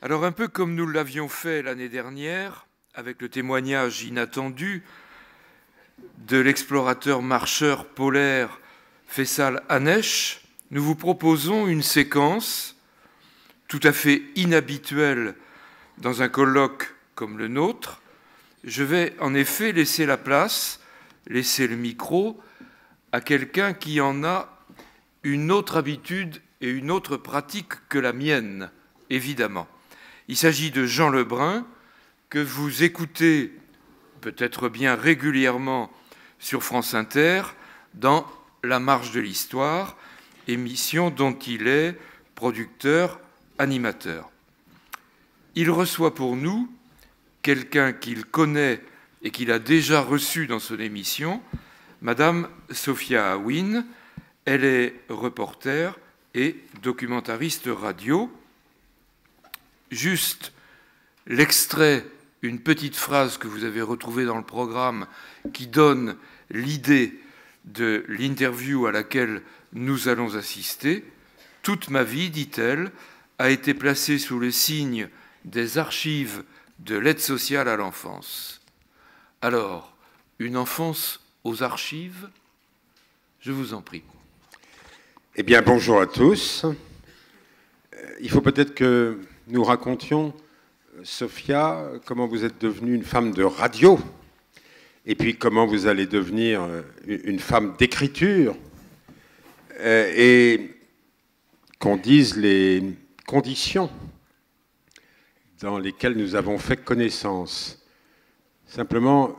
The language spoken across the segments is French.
Alors un peu comme nous l'avions fait l'année dernière, avec le témoignage inattendu de l'explorateur marcheur polaire Fessal Hanesh, nous vous proposons une séquence tout à fait inhabituelle dans un colloque comme le nôtre. Je vais en effet laisser la place, laisser le micro à quelqu'un qui en a une autre habitude et une autre pratique que la mienne, évidemment. Il s'agit de Jean Lebrun, que vous écoutez peut-être bien régulièrement sur France Inter dans La marche de l'histoire, émission dont il est producteur, animateur. Il reçoit pour nous quelqu'un qu'il connaît et qu'il a déjà reçu dans son émission, Madame Sophia Awin, Elle est reporter et documentariste radio juste l'extrait, une petite phrase que vous avez retrouvée dans le programme qui donne l'idée de l'interview à laquelle nous allons assister. Toute ma vie, dit-elle, a été placée sous le signe des archives de l'aide sociale à l'enfance. Alors, une enfance aux archives Je vous en prie. Eh bien, bonjour à tous. Euh, il faut peut-être que nous racontions, euh, Sophia, comment vous êtes devenue une femme de radio, et puis comment vous allez devenir euh, une femme d'écriture, euh, et qu'on dise les conditions dans lesquelles nous avons fait connaissance. Simplement,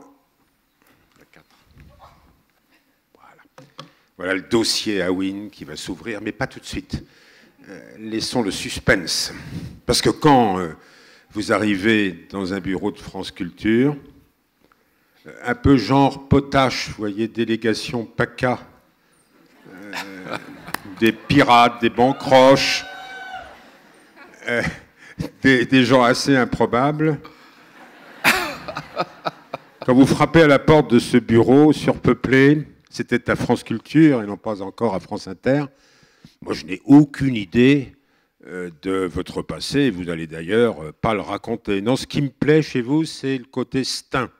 voilà. le dossier à Wynne qui va s'ouvrir, mais pas tout de suite. laissons le suspense. Parce que quand euh, vous arrivez dans un bureau de France Culture, euh, un peu genre potache, vous voyez, délégation PACA, euh, des pirates, des bancroches, des, gens assez improbables. Quand vous frappez à la porte de ce bureau surpeuplé, c'était à France Culture et non pas encore à France Inter, moi je n'ai aucune idée euh, de votre passé. Vous n'allez d'ailleurs euh, pas le raconter. Non, ce qui me plaît chez vous, c'est le côté stein.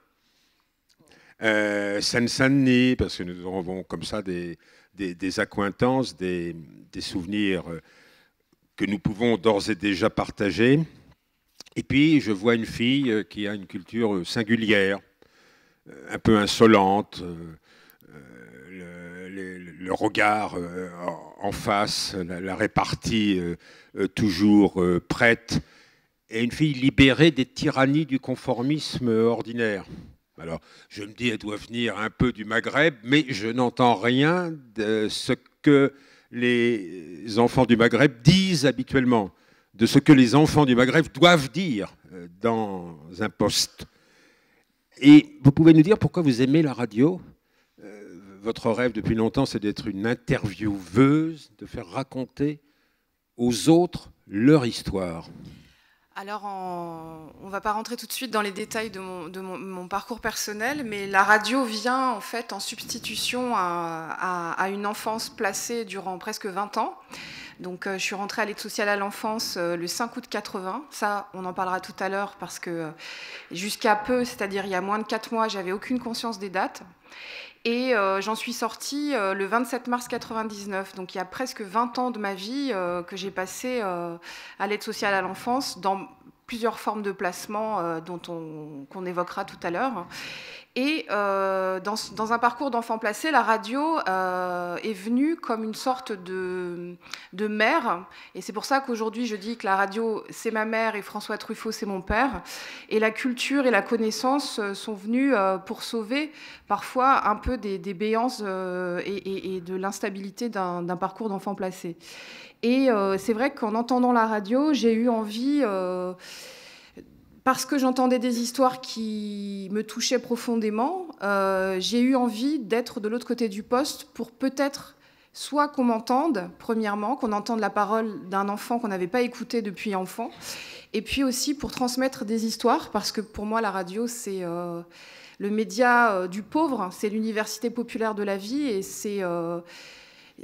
Euh, Seine-Saint-Denis, parce que nous avons comme ça des, des, des accointances, des, souvenirs euh, que nous pouvons d'ores et déjà partager. Et puis, je vois une fille qui a une culture singulière, un peu insolente, le, regard en face, la répartie euh, toujours euh, prête, et une fille libérée des tyrannies du conformisme ordinaire. Alors, je me dis, elle doit venir un peu du Maghreb, mais je n'entends rien de ce que les enfants du Maghreb disent habituellement, de ce que les enfants du Maghreb doivent dire euh, dans un poste. Et vous pouvez nous dire pourquoi vous aimez la radio Votre rêve depuis longtemps, c'est d'être une intervieweuse, de faire raconter aux autres leur histoire alors, on ne va pas rentrer tout de suite dans les détails de, mon, parcours personnel, mais la radio vient en fait en substitution à, une enfance placée durant presque 20 ans. Donc, euh, je suis rentrée à l'aide sociale à l'enfance euh, le 5 août 80. Ça, on en parlera tout à l'heure parce que euh, jusqu'à peu, c'est-à-dire il y a moins de 4 mois, j'avais aucune conscience des dates. Et euh, j'en suis sortie euh, le 27 mars 1999, Donc il y a presque 20 ans de ma vie euh, que j'ai passé à l'aide sociale à l'enfance dans plusieurs formes de placement dont qu'on évoquera tout à l'heure. Et euh, dans, un parcours d'enfant placé, la radio euh, est venue comme une sorte de, de mère. Et c'est pour ça qu'aujourd'hui, je dis que la radio, c'est ma mère et François Truffaut, c'est mon père. Et la culture et la connaissance euh, sont venues pour sauver parfois un peu des, des béances et, et, et, de l'instabilité d'un parcours d'enfant placé. Et c'est vrai qu'en entendant la radio, j'ai eu envie parce que j'entendais des histoires qui me touchaient profondément, euh, j'ai eu envie d'être de l'autre côté du poste pour peut-être soit qu'on m'entende, premièrement, qu'on entende la parole d'un enfant qu'on n'avait pas écouté depuis enfant, et puis aussi pour transmettre des histoires, parce que pour moi la radio c'est euh, le média euh, du pauvre, c'est l'université populaire de la vie, et c'est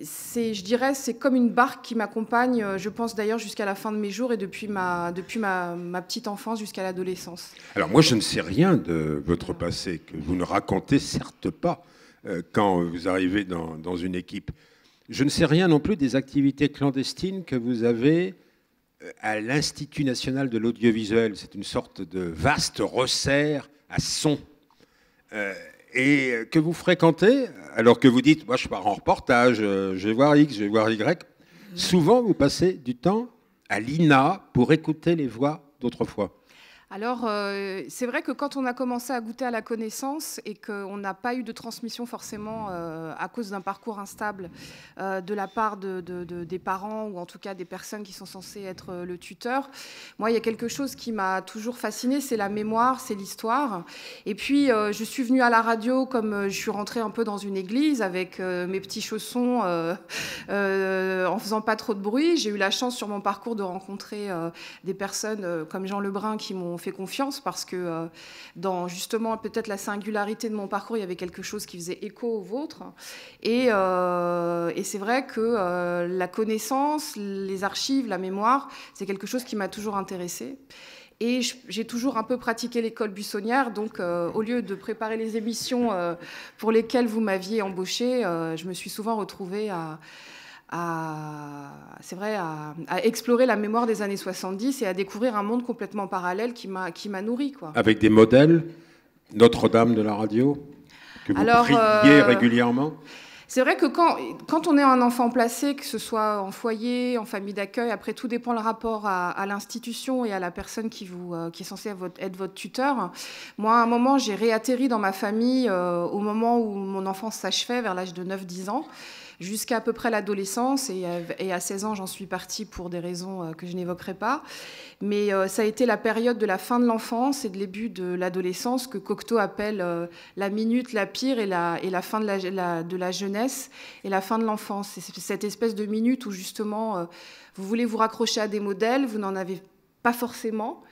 c'est, je dirais, c'est comme une barque qui m'accompagne, euh, je pense d'ailleurs jusqu'à la fin de mes jours et depuis ma, depuis ma, petite enfance jusqu'à l'adolescence. Alors moi, je ne sais rien de votre passé, que vous ne racontez certes pas euh, quand vous arrivez dans, une équipe. Je ne sais rien non plus des activités clandestines que vous avez euh, à l'Institut national de l'audiovisuel. C'est une sorte de vaste resserre à son et euh, que vous fréquentez, alors que vous dites, moi je pars en reportage, euh, je vais voir X, je vais voir Y, souvent vous passez du temps à l'INA pour écouter les voix d'autrefois. Alors, euh, c'est vrai que quand on a commencé à goûter à la connaissance et qu'on n'a pas eu de transmission forcément euh, à cause d'un parcours instable euh, de la part des parents ou en tout cas des personnes qui sont censées être le tuteur, moi, il y a quelque chose qui m'a toujours fasciné c'est la mémoire, c'est l'histoire. Et puis, je suis venue à la radio comme je suis rentrée un peu dans une église avec mes petits chaussons en faisant pas trop de bruit. J'ai eu la chance sur mon parcours de rencontrer des personnes comme Jean Lebrun qui m'ont fait confiance parce que euh, dans justement peut-être la singularité de mon parcours, il y avait quelque chose qui faisait écho au vôtre. Et, euh, c'est vrai que euh, la connaissance, les archives, la mémoire, c'est quelque chose qui m'a toujours intéressée. Et j'ai toujours un peu pratiqué l'école buissonnière, donc au lieu de préparer les émissions pour lesquelles vous m'aviez embauché, je me suis souvent retrouvée à, à, c'est vrai, à, explorer la mémoire des années 70 et à découvrir un monde complètement parallèle qui m'a, qui m'a nourri. Quoi. Avec des modèles, Notre-Dame de la radio, que vous euh, régulièrement c'est vrai que quand, on est un enfant placé, que ce soit en foyer, en famille d'accueil, après tout dépend le rapport à, l'institution et à la personne qui, vous, euh, qui est censée être votre, tuteur. Moi, à un moment, j'ai réatterri dans ma famille euh, au moment où mon enfance s'achevait, vers l'âge de 9-10 ans jusqu'à à peu près l'adolescence. Et, euh, à 16 ans, j'en suis partie pour des raisons euh, que je n'évoquerai pas. Mais euh, ça a été la période de la fin de l'enfance et de début de l'adolescence que Cocteau appelle la minute la pire et la, fin de la, de la jeunesse et la fin de l'enfance. C'est cette espèce de minute où justement, vous voulez vous raccrocher à des modèles, vous n'en avez pas forcément.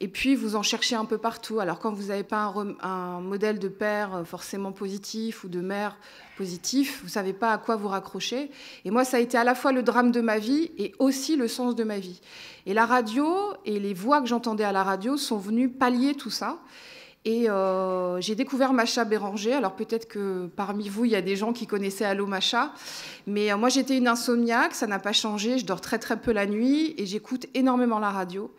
Et puis, vous en cherchez un peu partout. Alors, quand vous n'avez pas un, modèle de père euh, forcément positif ou de mère positif, vous ne savez pas à quoi vous raccrocher. Et moi, ça a été à la fois le drame de ma vie et aussi le sens de ma vie. Et la radio et les voix que j'entendais à la radio sont venues pallier tout ça. Et euh, j'ai découvert Macha Béranger. Alors peut-être que parmi vous, il y a des gens qui connaissaient Allo Macha. Mais euh, moi, j'étais une insomniaque, ça n'a pas changé. Je dors très très peu la nuit et j'écoute énormément la radio.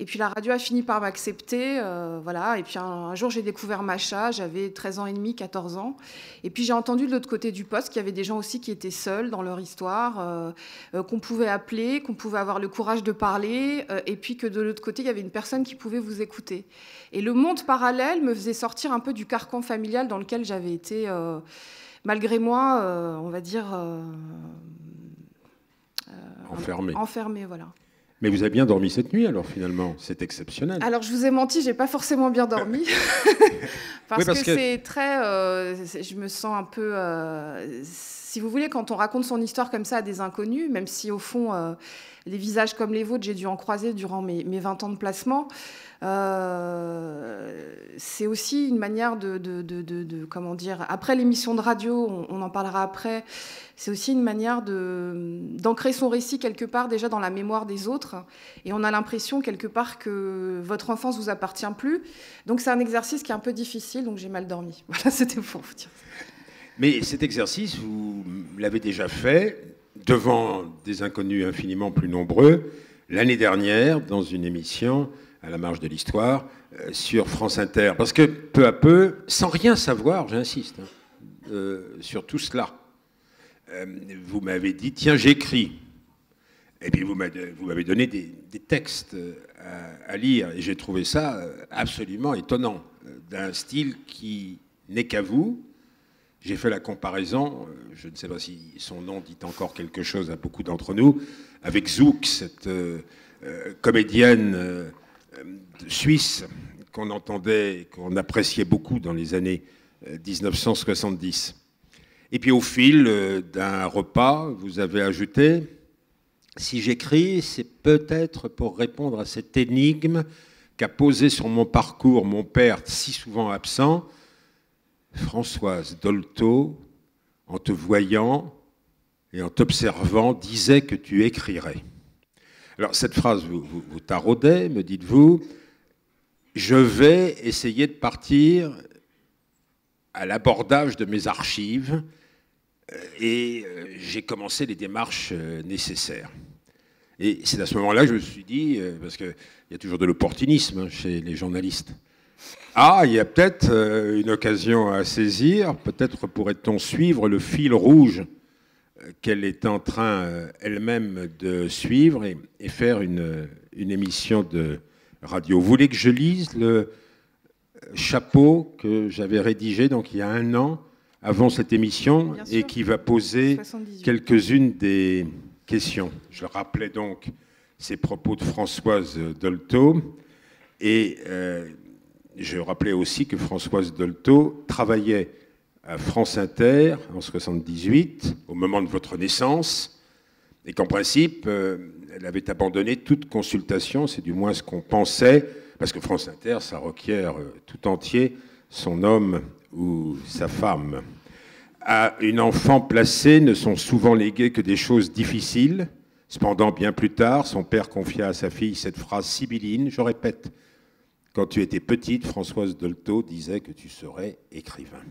Et puis la radio a fini par m'accepter, euh, voilà. Et puis un, jour, j'ai découvert Macha, j'avais 13 ans et demi, 14 ans. Et puis j'ai entendu de l'autre côté du poste qu'il y avait des gens aussi qui étaient seuls dans leur histoire, euh, euh, qu'on pouvait appeler, qu'on pouvait avoir le courage de parler, et puis que de l'autre côté, il y avait une personne qui pouvait vous écouter. Et le monde parallèle me faisait sortir un peu du carcan familial dans lequel j'avais été, malgré moi, on va dire... enfermé. Enfermé, voilà. Mais vous avez bien dormi cette nuit, alors finalement, c'est exceptionnel. Alors je vous ai menti, j'ai pas forcément bien dormi parce, que, c'est très, euh, je me sens un peu, euh, si vous voulez, quand on raconte son histoire comme ça à des inconnus, même si au fond euh, les visages comme les vôtres, j'ai dû en croiser durant mes, mes 20 ans de placement. Euh, c'est aussi une manière de, comment dire, après l'émission de radio, on, on, en parlera après, c'est aussi une manière d'ancrer son récit quelque part déjà dans la mémoire des autres. Et on a l'impression quelque part que votre enfance vous appartient plus. Donc c'est un exercice qui est un peu difficile, donc j'ai mal dormi. Voilà, c'était pour vous dire. Mais cet exercice, vous l'avez déjà fait devant des inconnus infiniment plus nombreux l'année dernière dans une émission à la marge de l'histoire, euh, sur France Inter. Parce que peu à peu, sans rien savoir, j'insiste, hein, euh, sur tout cela, euh, vous m'avez dit, tiens, j'écris. Et puis vous m'avez donné des, textes à, à, lire. Et j'ai trouvé ça absolument étonnant, d'un style qui n'est qu'à vous. J'ai fait la comparaison, je ne sais pas si son nom dit encore quelque chose à beaucoup d'entre nous, avec Zouk, cette comédienne euh, suisse qu'on entendait, qu'on appréciait beaucoup dans les années 1970. Euh, et puis au fil euh, d'un repas, vous avez ajouté, si j'écris, c'est peut-être pour répondre à cette énigme qu'a posée sur mon parcours mon père si souvent absent, Françoise Dolto, en te voyant et en t'observant, disait que tu écrirais. Alors cette phrase vous, taraudait, me dites-vous, je vais essayer de partir à l'abordage de mes archives euh, et euh, j'ai commencé les démarches euh, nécessaires. Et c'est à ce moment-là que je me suis dit, parce qu'il y a toujours de l'opportunisme hein, chez les journalistes, ah, il y a peut-être une occasion à saisir, peut-être pourrait-on suivre le fil rouge qu'elle est en train euh, elle-même de suivre et, faire une, émission de radio. Vous voulez que je lise le chapeau que j'avais rédigé donc il y a un an avant cette émission et qui va poser quelques-unes des questions. Je rappelais donc ces propos de Françoise Dolto et euh, je rappelais aussi que Françoise Dolto travaillait à France Inter en 78, au moment de votre naissance, et qu'en principe, euh, elle avait abandonné toute consultation, c'est du moins ce qu'on pensait, parce que France Inter, ça requiert euh, tout entier son homme ou sa femme. À une enfant placée ne sont souvent léguées que des choses difficiles. Cependant, bien plus tard, son père confia à sa fille cette phrase sibylline, je répète, quand tu étais petite, Françoise Dolto disait que tu serais écrivain.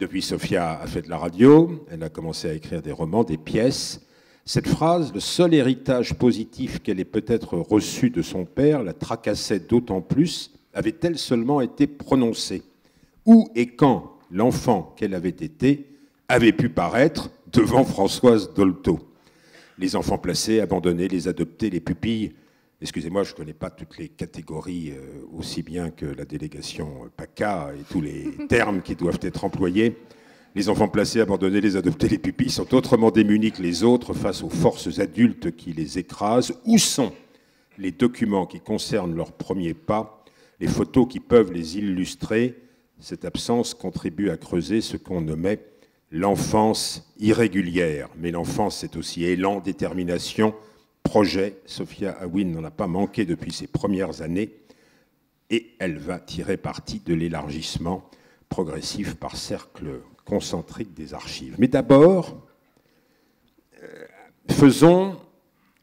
Depuis, Sophia a fait de la radio, elle a commencé à écrire des romans, des pièces. Cette phrase, le seul héritage positif qu'elle ait peut-être reçu de son père, la tracassait d'autant plus, avait-elle seulement été prononcée Où et quand l'enfant qu'elle avait été avait pu paraître devant Françoise Dolto Les enfants placés, abandonnés, les adoptés, les pupilles Excusez-moi, je ne connais pas toutes les catégories euh, aussi bien que la délégation PACA et tous les termes qui doivent être employés. Les enfants placés, abandonnés, les adoptés, les pupilles sont autrement démunis que les autres face aux forces adultes qui les écrasent. Où sont les documents qui concernent leurs premiers pas, les photos qui peuvent les illustrer Cette absence contribue à creuser ce qu'on nommait l'enfance irrégulière. Mais l'enfance, c'est aussi élan, détermination, projet. Sophia Awin n'en a pas manqué depuis ses premières années et elle va tirer parti de l'élargissement progressif par cercle concentrique des archives. Mais d'abord, euh, faisons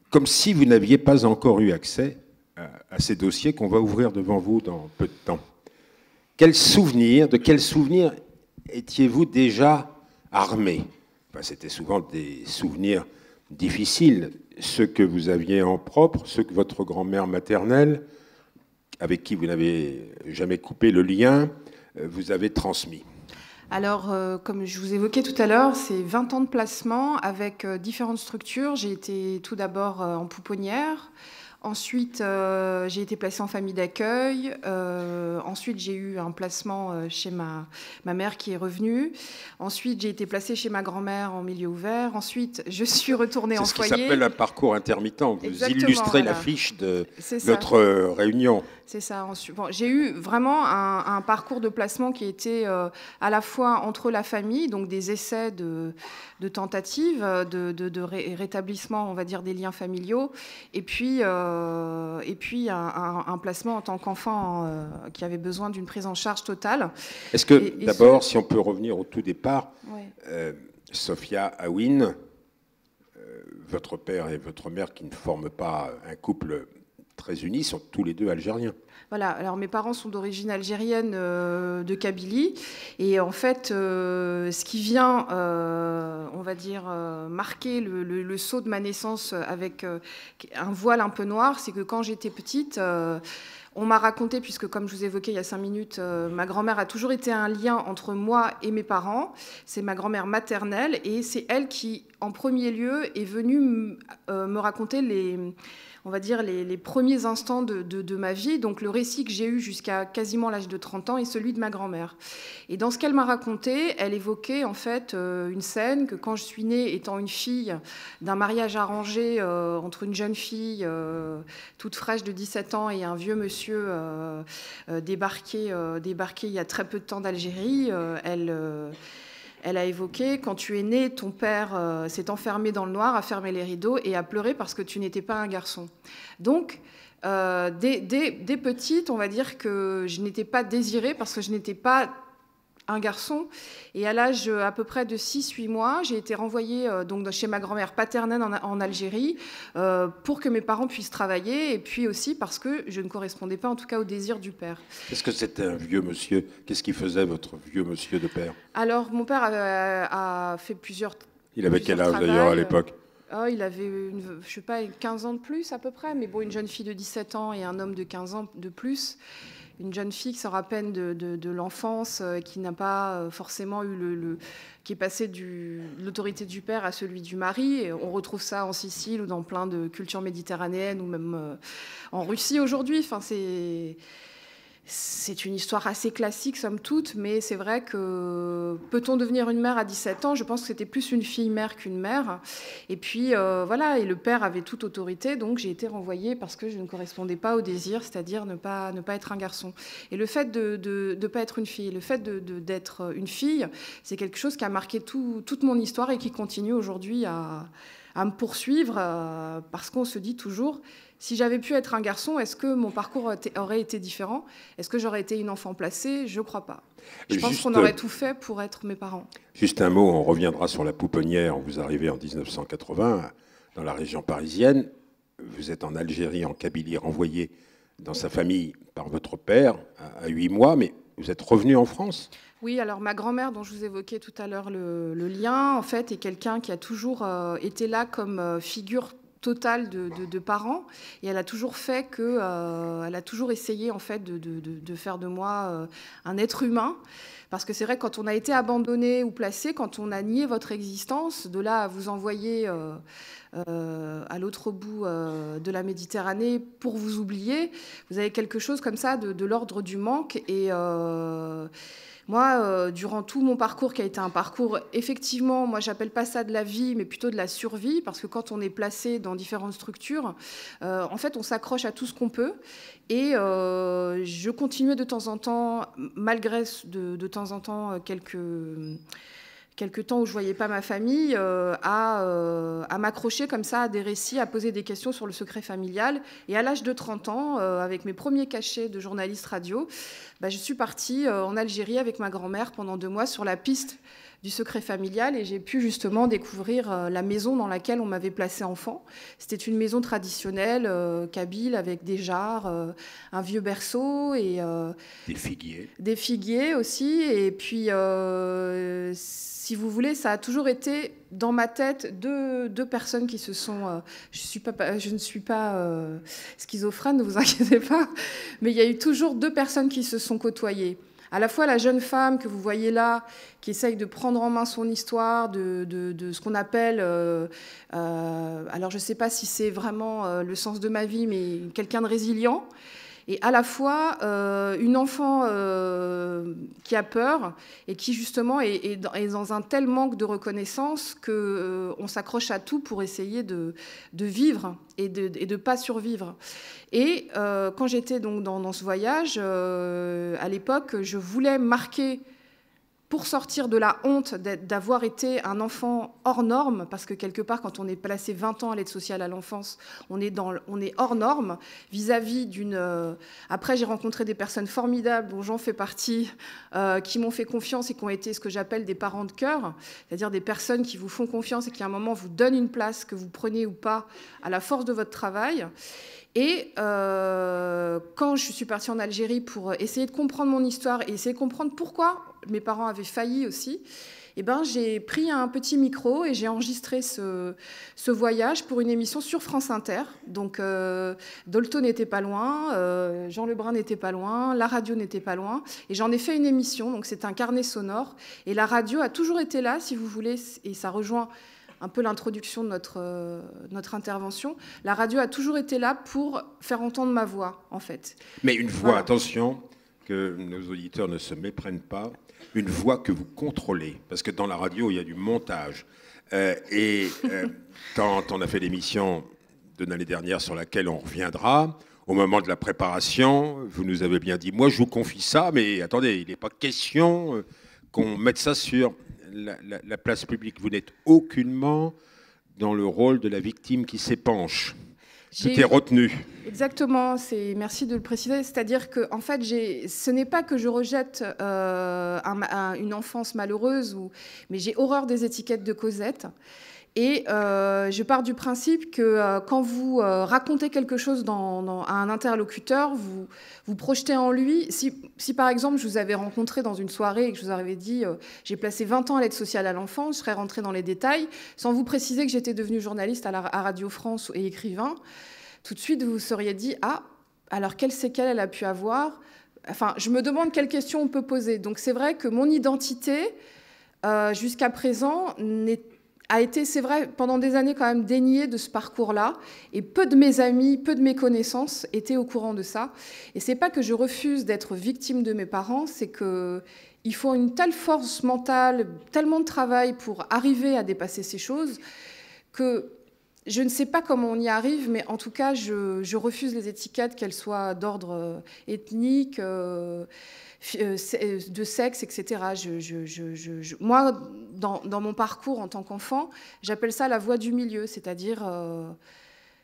comme si vous n'aviez pas encore eu accès à, ces dossiers qu'on va ouvrir devant vous dans peu de temps. Quel souvenir, de quels souvenirs étiez-vous déjà armé C'était souvent des souvenirs difficiles ce que vous aviez en propre, ce que votre grand-mère maternelle, avec qui vous n'avez jamais coupé le lien, euh, vous avez transmis. Alors, euh, comme je vous évoquais tout à l'heure, c'est 20 ans de placement avec euh, différentes structures. J'ai été tout d'abord en pouponnière. Ensuite, euh, j'ai été placée en famille d'accueil. Euh, ensuite, j'ai eu un placement euh, chez ma, ma mère qui est revenue. Ensuite, j'ai été placée chez ma grand-mère en milieu ouvert. Ensuite, je suis retournée en ce foyer. s'appelle un parcours intermittent. Vous illustrez la fiche de notre réunion. C'est ça. j'ai eu vraiment un, parcours de placement qui était à la fois entre la famille, donc des essais de, tentatives, de, de, rétablissement, on va dire, des liens familiaux, et puis... Euh, et puis un, placement en tant qu'enfant euh, qui avait besoin d'une prise en charge totale. Est-ce que, d'abord, si on peut revenir au tout départ, Sofia euh, Sophia Awin, votre père et votre mère qui ne forment pas un couple très uni, sont tous les deux algériens. Voilà, alors mes parents sont d'origine algérienne euh, de Kabylie. Et en fait, euh, ce qui vient, euh, on va dire, marquer le, saut de ma naissance avec un voile un peu noir, c'est que quand j'étais petite, on m'a raconté, puisque comme je vous évoquais il y a cinq minutes, ma grand-mère a toujours été un lien entre moi et mes parents. C'est ma grand-mère maternelle et c'est elle qui, en premier lieu, est venue me raconter les, on va dire, les, premiers instants de, ma vie. Donc le récit que j'ai eu jusqu'à quasiment l'âge de 30 ans est celui de ma grand-mère. Et dans ce qu'elle m'a raconté, elle évoquait en fait euh, une scène que quand je suis née, étant une fille d'un mariage arrangé euh, entre une jeune fille euh, toute fraîche de 17 ans et un vieux monsieur débarqué, débarqué il y a très peu de temps d'Algérie, elle elle a évoqué quand tu es né, ton père euh, s'est enfermé dans le noir, a fermé les rideaux et a pleuré parce que tu n'étais pas un garçon. Donc, euh, dès, dès, petite, on va dire que je n'étais pas désirée parce que je n'étais pas un garçon. Et à l'âge euh, à peu près de 6-8 mois, j'ai été renvoyée euh, donc chez ma grand-mère paternelle en, Algérie euh, pour que mes parents puissent travailler et puis aussi parce que je ne correspondais pas en tout cas au désir du père. Est-ce que c'était un vieux monsieur Qu'est-ce qu'il faisait votre vieux monsieur de père Alors mon père a, fait plusieurs. Il avait quel âge d'ailleurs à l'époque Oh, il avait, je sais pas, 15 ans de plus à peu près, mais bon, une jeune fille de 17 ans et un homme de 15 ans de plus une jeune fille qui sort à peine de, l'enfance, euh, qui n'a pas euh, forcément eu le, qui est passé de l'autorité du père à celui du mari. on retrouve ça en Sicile ou dans plein de cultures méditerranéennes ou même euh, en Russie aujourd'hui. Enfin, c'est c'est une histoire assez classique, somme toute, mais c'est vrai que peut-on devenir une mère à 17 ans Je pense que c'était plus une fille-mère qu'une mère. Et puis, euh, voilà, et le père avait toute autorité, donc j'ai été renvoyée parce que je ne correspondais pas au désir, c'est-à-dire ne pas, ne pas être un garçon. Et le fait de ne pas être une fille, le fait d'être de, d'être une fille, c'est quelque chose qui a marqué toute mon histoire et qui continue aujourd'hui à à me poursuivre euh, parce qu'on se dit toujours si j'avais pu être un garçon, est-ce que mon parcours aurait été différent Est-ce que j'aurais été une enfant placée Je ne crois pas. Je pense qu'on aurait tout fait pour être mes parents. Juste un mot, on reviendra sur la pouponnière. Vous arrivez en 1980 dans la région parisienne. Vous êtes en Algérie, en Kabylie, renvoyé dans sa famille par votre père à huit mois, mais vous êtes revenu en France oui, alors ma grand-mère, dont je vous évoquais tout à l'heure le, lien, en fait, est quelqu'un qui a toujours euh, été là comme euh, figure totale de, parents et elle a toujours fait que euh, elle a toujours essayé en fait de faire de moi un être humain parce que c'est vrai quand on a été abandonné ou placé, quand on a nié votre existence, de là à vous envoyer euh, euh, à l'autre bout euh, de la Méditerranée pour vous oublier, vous avez quelque chose comme ça de, de l'ordre du manque. Et moi, euh, durant tout mon parcours, qui a été un parcours, effectivement, moi, j'appelle pas ça de la vie, mais plutôt de la survie, parce que quand on est placé dans différentes structures, euh, en fait, on s'accroche à tout ce qu'on peut. Et euh, je continuais de temps en temps, malgré de, de temps en temps quelques quelques temps où je voyais pas ma famille, euh, euh, à, m'accrocher comme ça à des récits, à poser des questions sur le secret familial. Et à l'âge de 30 ans, euh, avec mes premiers cachets de journaliste radio, bah, je suis partie en Algérie avec ma grand-mère pendant deux mois sur la piste du secret familial et j'ai pu justement découvrir euh, la maison dans laquelle on m'avait placé enfant. C'était une maison traditionnelle euh, kabyle avec des jarres, euh, un vieux berceau et des figuiers. Des figuiers aussi et puis si vous voulez, ça a toujours été dans ma tête deux, personnes qui se sont je ne suis pas schizophrène, ne vous inquiétez pas, mais il y a eu toujours deux personnes qui se sont côtoyées à la fois la jeune femme que vous voyez là, qui essaye de prendre en main son histoire, de, ce qu'on appelle, euh, euh, alors je ne sais pas si c'est vraiment euh, le sens de ma vie, mais quelqu'un de résilient et à la fois euh, une enfant euh, qui a peur et qui justement est, dans, un tel manque de reconnaissance que euh, on s'accroche à tout pour essayer de, vivre et de ne pas survivre. Et quand j'étais donc dans ce voyage, à l'époque, je voulais marquer pour sortir de la honte d'avoir été un enfant hors norme, parce que quelque part, quand on est placé 20 ans à l'aide sociale à l'enfance, on, est hors norme vis-à-vis d'une... Euh, après, j'ai rencontré des personnes formidables, dont j'en fais partie, euh, qui m'ont fait confiance et qui ont été ce que j'appelle des parents de cœur, c'est-à-dire des personnes qui vous font confiance et qui, à un moment, vous donnent une place, que vous prenez ou pas, à la force de votre travail. Et euh, quand je suis partie en Algérie pour essayer de comprendre mon histoire et essayer de comprendre pourquoi mes parents avaient failli aussi, Et eh ben, j'ai pris un petit micro et j'ai enregistré ce, voyage pour une émission sur France Inter. Donc euh, Dolto n'était pas loin, euh, Jean Lebrun n'était pas loin, la radio n'était pas loin. Et j'en ai fait une émission, donc c'est un carnet sonore. Et la radio a toujours été là, si vous voulez, et ça rejoint un peu l'introduction de notre, euh, notre intervention, la radio a toujours été là pour faire entendre ma voix, en fait. Mais une voix, attention, que nos auditeurs ne se méprennent pas, une voix que vous contrôlez, parce que dans la radio, il y a du montage. Euh, et euh, quand on a fait l'émission de l'année dernière sur laquelle on reviendra, au moment de la préparation, vous nous avez bien dit, moi je vous confie ça, mais attendez, il n'est pas question euh, qu'on mette ça sur la place publique. Vous n'êtes aucunement dans le rôle de la victime qui s'épanche. Tout retenu. Exactement, c'est merci de le préciser. C'est-à-dire que, en fait, ce n'est pas que je rejette euh, une enfance malheureuse, mais j'ai horreur des étiquettes de Cosette. Et euh, je pars du principe que euh, quand vous euh, racontez quelque chose dans, à un interlocuteur, vous vous projetez en lui. Si, par exemple je vous avais rencontré dans une soirée et que je vous avais dit j'ai placé 20 ans à l'aide sociale à l'enfance, je serais rentré dans les détails sans vous préciser que j'étais devenu journaliste à, à Radio France et écrivain. Tout de suite, vous vous seriez dit ah alors quelle séquelle elle a pu avoir Enfin, je me demande quelles questions on peut poser. Donc c'est vrai que mon identité jusqu'à présent n'est a été, c'est vrai, pendant des années quand même dénié de ce parcours-là. Et peu de mes amis, peu de mes connaissances étaient au courant de ça. Et c'est pas que je refuse d'être victime de mes parents, c'est que il faut une telle force mentale, tellement de travail pour arriver à dépasser ces choses que je ne sais pas comment on y arrive, mais en tout cas, je, refuse les étiquettes, qu'elles soient d'ordre euh, ethnique, euh, euh, de sexe, etc. moi, dans, mon parcours en tant qu'enfant, j'appelle ça la voie du milieu, c'est-à-dire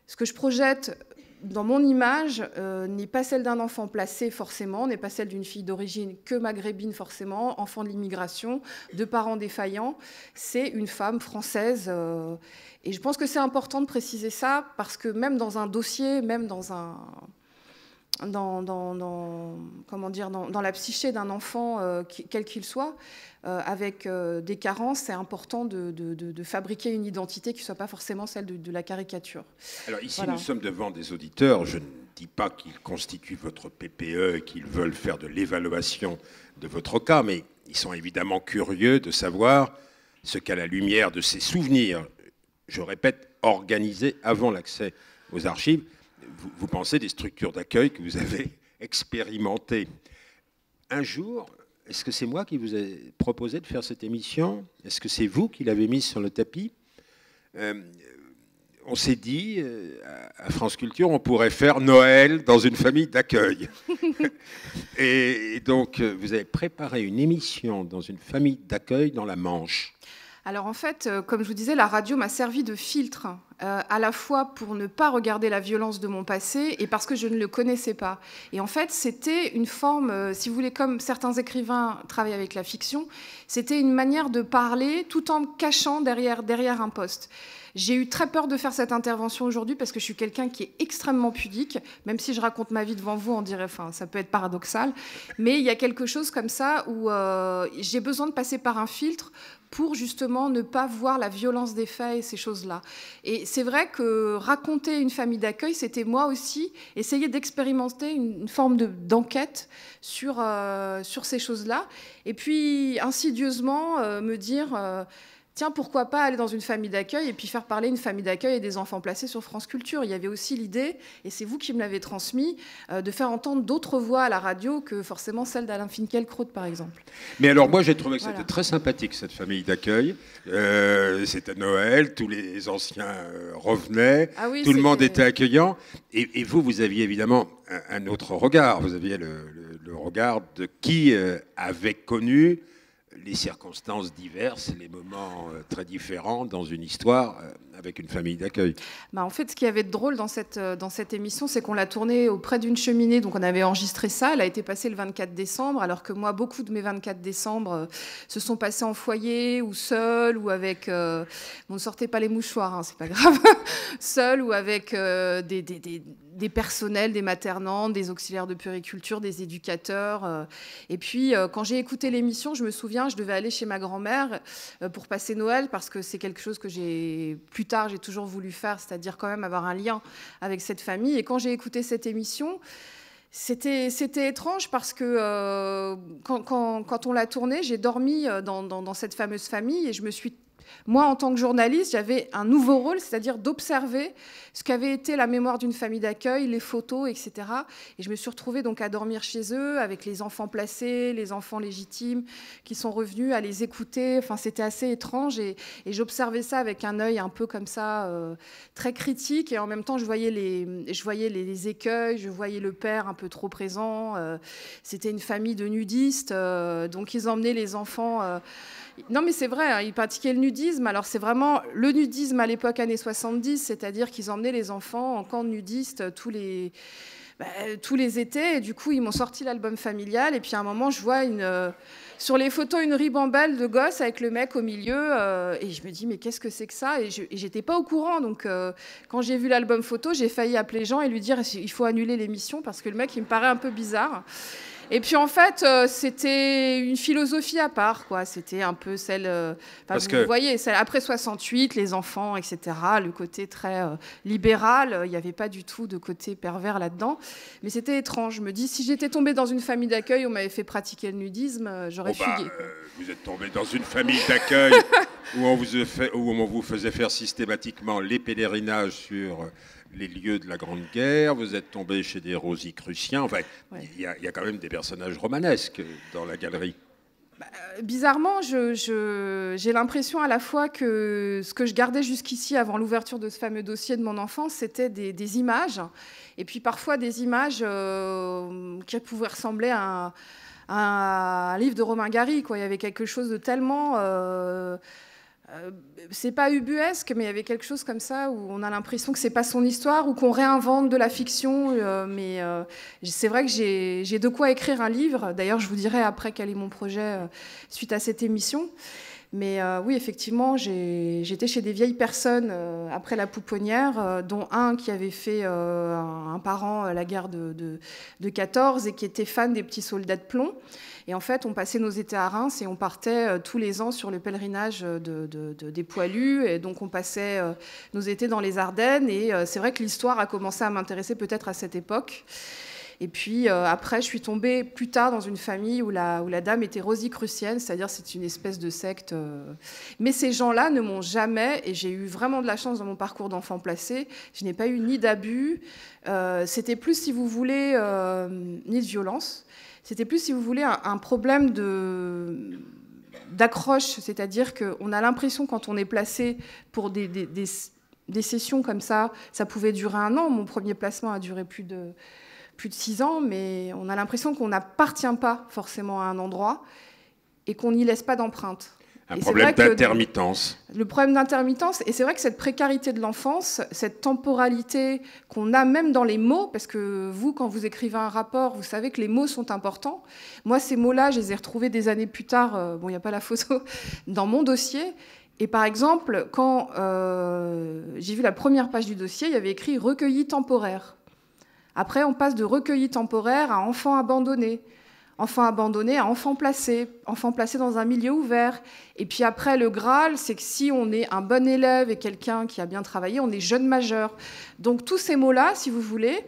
ce que je projette dans mon image, euh, n'est pas celle d'un enfant placé forcément, n'est pas celle d'une fille d'origine que maghrébine forcément, enfant de l'immigration, de parents défaillants. C'est une femme française. Euh, et je pense que c'est important de préciser ça parce que même dans un dossier, même dans un dans, comment dire, dans, la psyché d'un enfant, euh, quel qu'il soit, euh, avec euh, des carences, c'est important de, de, fabriquer une identité qui ne soit pas forcément celle de, la caricature. Alors ici, nous sommes devant des auditeurs. Je ne dis pas qu'ils constituent votre PPE, qu'ils veulent faire de l'évaluation de votre cas, mais ils sont évidemment curieux de savoir ce qu'à la lumière de ces souvenirs, je répète, organisés avant l'accès aux archives, vous, pensez des structures d'accueil que vous avez expérimentées. Un jour, est-ce que c'est moi qui vous ai proposé de faire cette émission Est-ce que c'est vous qui l'avez mise sur le tapis euh, On s'est dit, euh, à France Culture, on pourrait faire Noël dans une famille d'accueil. et donc, euh, vous avez préparé une émission dans une famille d'accueil dans la Manche. Alors en fait, euh, comme je vous disais, la radio m'a servi de filtre, euh, à la fois pour ne pas regarder la violence de mon passé et parce que je ne le connaissais pas. Et en fait, c'était une forme, euh, si vous voulez, comme certains écrivains travaillent avec la fiction, c'était une manière de parler tout en me cachant derrière, derrière un poste. J'ai eu très peur de faire cette intervention aujourd'hui parce que je suis quelqu'un qui est extrêmement pudique, même si je raconte ma vie devant vous, on dirait, enfin, ça peut être paradoxal, mais il y a quelque chose comme ça où j'ai besoin de passer par un filtre pour justement ne pas voir la violence des faits et ces choses-là. Et c'est vrai que raconter une famille d'accueil, c'était moi aussi essayer d'expérimenter une forme d'enquête sur, euh, sur ces choses-là. Et puis, insidieusement, euh, me dire euh, tiens, pourquoi pas aller dans une famille d'accueil et puis faire parler une famille d'accueil et des enfants placés sur France Culture. Il y avait aussi l'idée, et c'est vous qui me l'avez transmis, euh, de faire entendre d'autres voix à la radio que forcément celle d'Alain Finkielkraut, par exemple. Mais alors moi, j'ai trouvé que c'était très sympathique, cette famille d'accueil. Euh, c'était Noël, tous les anciens euh, revenaient, ah tout le monde était accueillant. Et, vous, vous aviez évidemment un, autre regard. Vous aviez le, regard de qui avait connu les circonstances diverses, les moments euh, très différents dans une histoire euh, avec une famille d'accueil. Bah, en fait, ce qui avait de drôle dans cette, euh, dans cette émission, c'est qu'on l'a tournée auprès d'une cheminée. Donc, on avait enregistré ça. Elle a été passée le 24 décembre, alors que moi, beaucoup de mes 24 décembre se sont passés en foyer ou seul ou avec. On ne sortez pas les mouchoirs, hein, c'est pas grave. seul ou avec des, des des personnels, des maternants, des auxiliaires de puriculture, des éducateurs. Euh. Et puis, euh, quand j'ai écouté l'émission, je me souviens, je devais aller chez ma grand-mère euh, pour passer Noël, parce que c'est quelque chose que j'ai, plus tard, j'ai toujours voulu faire, c'est-à-dire quand même avoir un lien avec cette famille. Et quand j'ai écouté cette émission, c'était, c'était étrange parce que quand, on l'a tournée, j'ai dormi dans, dans, cette fameuse famille et je me suis moi, en tant que journaliste, j'avais un nouveau rôle, c'est-à-dire d'observer ce qu'avait été la mémoire d'une famille d'accueil, les photos, etc. Et je me suis retrouvée donc à dormir chez eux avec les enfants placés, les enfants légitimes qui sont revenus, à les écouter. Enfin, c'était assez étrange et, j'observais ça avec un œil un peu comme ça, euh, très critique. Et en même temps, je voyais les, je voyais les, écueils, je voyais le père un peu trop présent. Euh, c'était une famille de nudistes, euh, donc ils emmenaient les enfants non, mais c'est vrai, hein, ils pratiquaient le nudisme. Alors, c'est vraiment le nudisme à l'époque années 70, c'est-à-dire qu'ils emmenaient les enfants en camp nudiste euh, tous les. Bah, euh, tous les étés, et du coup, ils m'ont sorti l'album familial. Et puis à un moment, je vois une, euh, sur les photos une ribambelle de gosse avec le mec au milieu. et je me dis, mais qu'est-ce que c'est que ça Et j'étais pas au courant. Donc quand j'ai vu l'album photo, j'ai failli appeler Jean et lui dire, il faut annuler l'émission parce que le mec, il me paraît un peu bizarre. Et puis en fait, euh, c'était une philosophie à part, quoi. C'était un peu celle, euh, parce que vous voyez, après 68, les enfants, etc. Le côté très euh, libéral, il n'y avait pas du tout de côté pervers là-dedans. Mais c'était étrange. Je me dis, si j'étais tombée dans une famille d'accueil, on m'avait fait pratiquer le nudisme, j'aurais oh, bah, fugué. vous êtes tombée dans une famille d'accueil où, on vous fait, où on vous faisait faire systématiquement les pèlerinages sur les lieux de la Grande Guerre, vous êtes tombé chez des rosicruciens. Enfin, il y, a quand même des personnages romanesques dans la galerie. Bah, euh, bizarrement, j'ai l'impression à la fois que ce que je gardais jusqu'ici avant l'ouverture de ce fameux dossier de mon enfance, c'était des, images, et puis parfois des images euh, qui pouvaient ressembler à un, livre de Romain Gary. Il y avait quelque chose de tellement... Euh, euh, c'est pas ubuesque, mais il y avait quelque chose comme ça où on a l'impression que c'est pas son histoire ou qu'on réinvente de la fiction. Euh, mais euh, c'est vrai que j'ai de quoi écrire un livre. D'ailleurs, je vous dirai après quel est mon projet suite à cette émission. Mais oui, effectivement, j'étais chez des vieilles personnes après la pouponnière, dont un qui avait fait un, parent à la guerre de, de, de 14 et qui était fan des petits soldats de plomb. Et en fait, on passait nos étés à Reims et on partait euh, tous les ans sur le pèlerinage euh, de, des Poilus. Et donc, on passait euh, nos étés dans les Ardennes. Et c'est vrai que l'histoire a commencé à m'intéresser peut-être à cette époque. Et puis après, je suis tombée plus tard dans une famille où la, où la dame était rosicrucienne, c'est-à-dire c'est une espèce de secte. Mais ces gens-là ne m'ont jamais, et j'ai eu vraiment de la chance dans mon parcours d'enfant placé, je n'ai pas eu ni d'abus, c'était plus, si vous voulez, ni de violence. C'était plus, si vous voulez, un, problème d'accroche, c'est-à-dire qu'on a l'impression quand on est placé pour des, sessions comme ça, ça pouvait durer un an. Mon premier placement a duré plus de plus de six ans, mais on a l'impression qu'on n'appartient pas forcément à un endroit et qu'on n'y laisse pas d'empreinte. Un problème d'intermittence. Le problème d'intermittence, et c'est vrai que cette précarité de l'enfance, cette temporalité qu'on a même dans les mots, parce que vous, quand vous écrivez un rapport, vous savez que les mots sont importants. Moi, ces mots-là, je les ai retrouvés des années plus tard, euh, bon, il n'y a pas la photo, dans mon dossier. Et par exemple, quand euh, j'ai vu la première page du dossier, il y avait écrit recueilli temporaire. Après, on passe de recueilli temporaire à enfant abandonné enfant abandonné à enfant placé, enfant placé dans un milieu ouvert. Et puis après, le Graal, c'est que si on est un bon élève et quelqu'un qui a bien travaillé, on est jeune majeur. Donc tous ces mots-là, si vous voulez,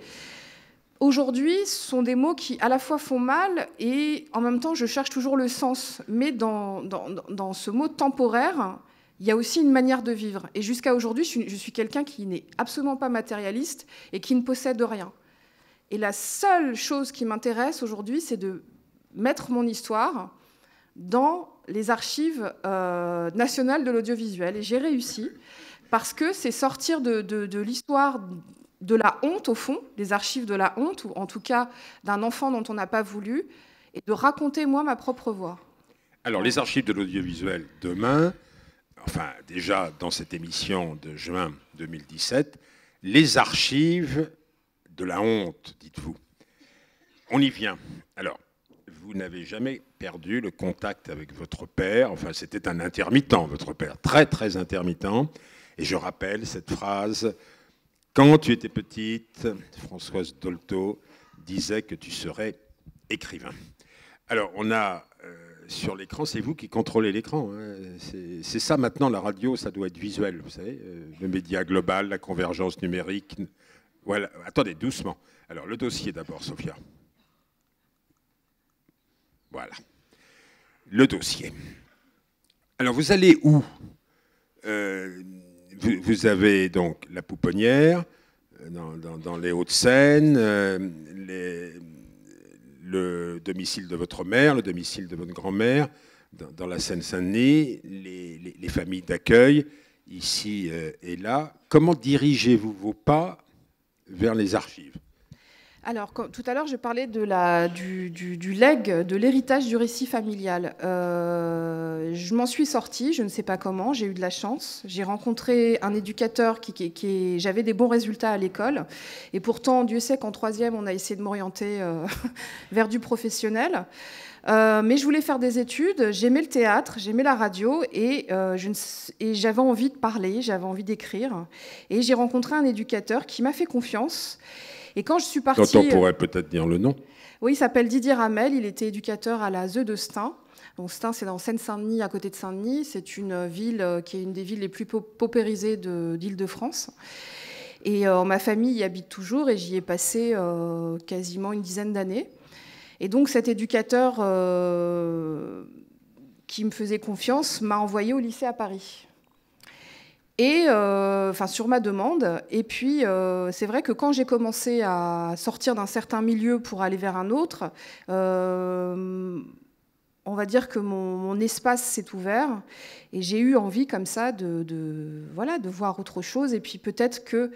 aujourd'hui, ce sont des mots qui à la fois font mal et en même temps, je cherche toujours le sens. Mais dans, dans, dans ce mot temporaire, il y a aussi une manière de vivre. Et jusqu'à aujourd'hui, je suis, suis quelqu'un qui n'est absolument pas matérialiste et qui ne possède rien. Et la seule chose qui m'intéresse aujourd'hui, c'est de mettre mon histoire dans les archives euh, nationales de l'audiovisuel. Et j'ai réussi parce que c'est sortir de, de l'histoire de la honte, au fond, des archives de la honte, ou en tout cas d'un enfant dont on n'a pas voulu, et de raconter, moi, ma propre voix. Alors, les archives de l'audiovisuel demain, enfin, déjà dans cette émission de juin 2017, les archives de la honte, dites-vous. On y vient. Alors, vous n'avez jamais perdu le contact avec votre père. Enfin, c'était un intermittent, votre père, très très intermittent. Et je rappelle cette phrase Quand tu étais petite, Françoise Dolto disait que tu serais écrivain. Alors, on a euh, sur l'écran, c'est vous qui contrôlez l'écran. Hein. C'est ça maintenant, la radio, ça doit être visuel, vous savez. Euh, le média global, la convergence numérique. Voilà, attendez, doucement. Alors, le dossier d'abord, Sophia. Voilà. Le dossier. Alors, vous allez où euh, vous, avez donc la pouponnière euh, dans, les Hauts-de-Seine, euh, le domicile de votre mère, le domicile de votre grand-mère, dans, la Seine-Saint-Denis, les, familles d'accueil, ici et là. Comment dirigez-vous vos pas vers les archives alors, tout à l'heure, je parlais du, leg, de l'héritage du récit familial. Euh, je m'en suis sortie, je ne sais pas comment, j'ai eu de la chance. J'ai rencontré un éducateur qui... qui, J'avais des bons résultats à l'école. Et pourtant, Dieu sait qu'en troisième, on a essayé de m'orienter euh, vers du professionnel. Euh, mais je voulais faire des études, j'aimais le théâtre, j'aimais la radio et, j'avais envie de parler, j'avais envie d'écrire. Et j'ai rencontré un éducateur qui m'a fait confiance et quand je suis partie... Quand on euh, pourrait peut-être dire le nom. Oui, il s'appelle Didier Ramel, il était éducateur à la ZE de Stein. Donc c'est dans Seine-Saint-Denis, à côté de Saint-Denis. C'est une euh, ville euh, qui est une des villes les plus paupérisées d'Île-de-France. Et ma famille y habite toujours et j'y ai passé quasiment une dizaine d'années. Et donc cet éducateur qui me faisait confiance m'a envoyé au lycée à Paris. Et euh, enfin, sur ma demande. Et puis, euh, c'est vrai que quand j'ai commencé à sortir d'un certain milieu pour aller vers un autre, euh, on va dire que mon, espace s'est ouvert et j'ai eu envie comme ça de, voilà, de voir autre chose. Et puis peut-être que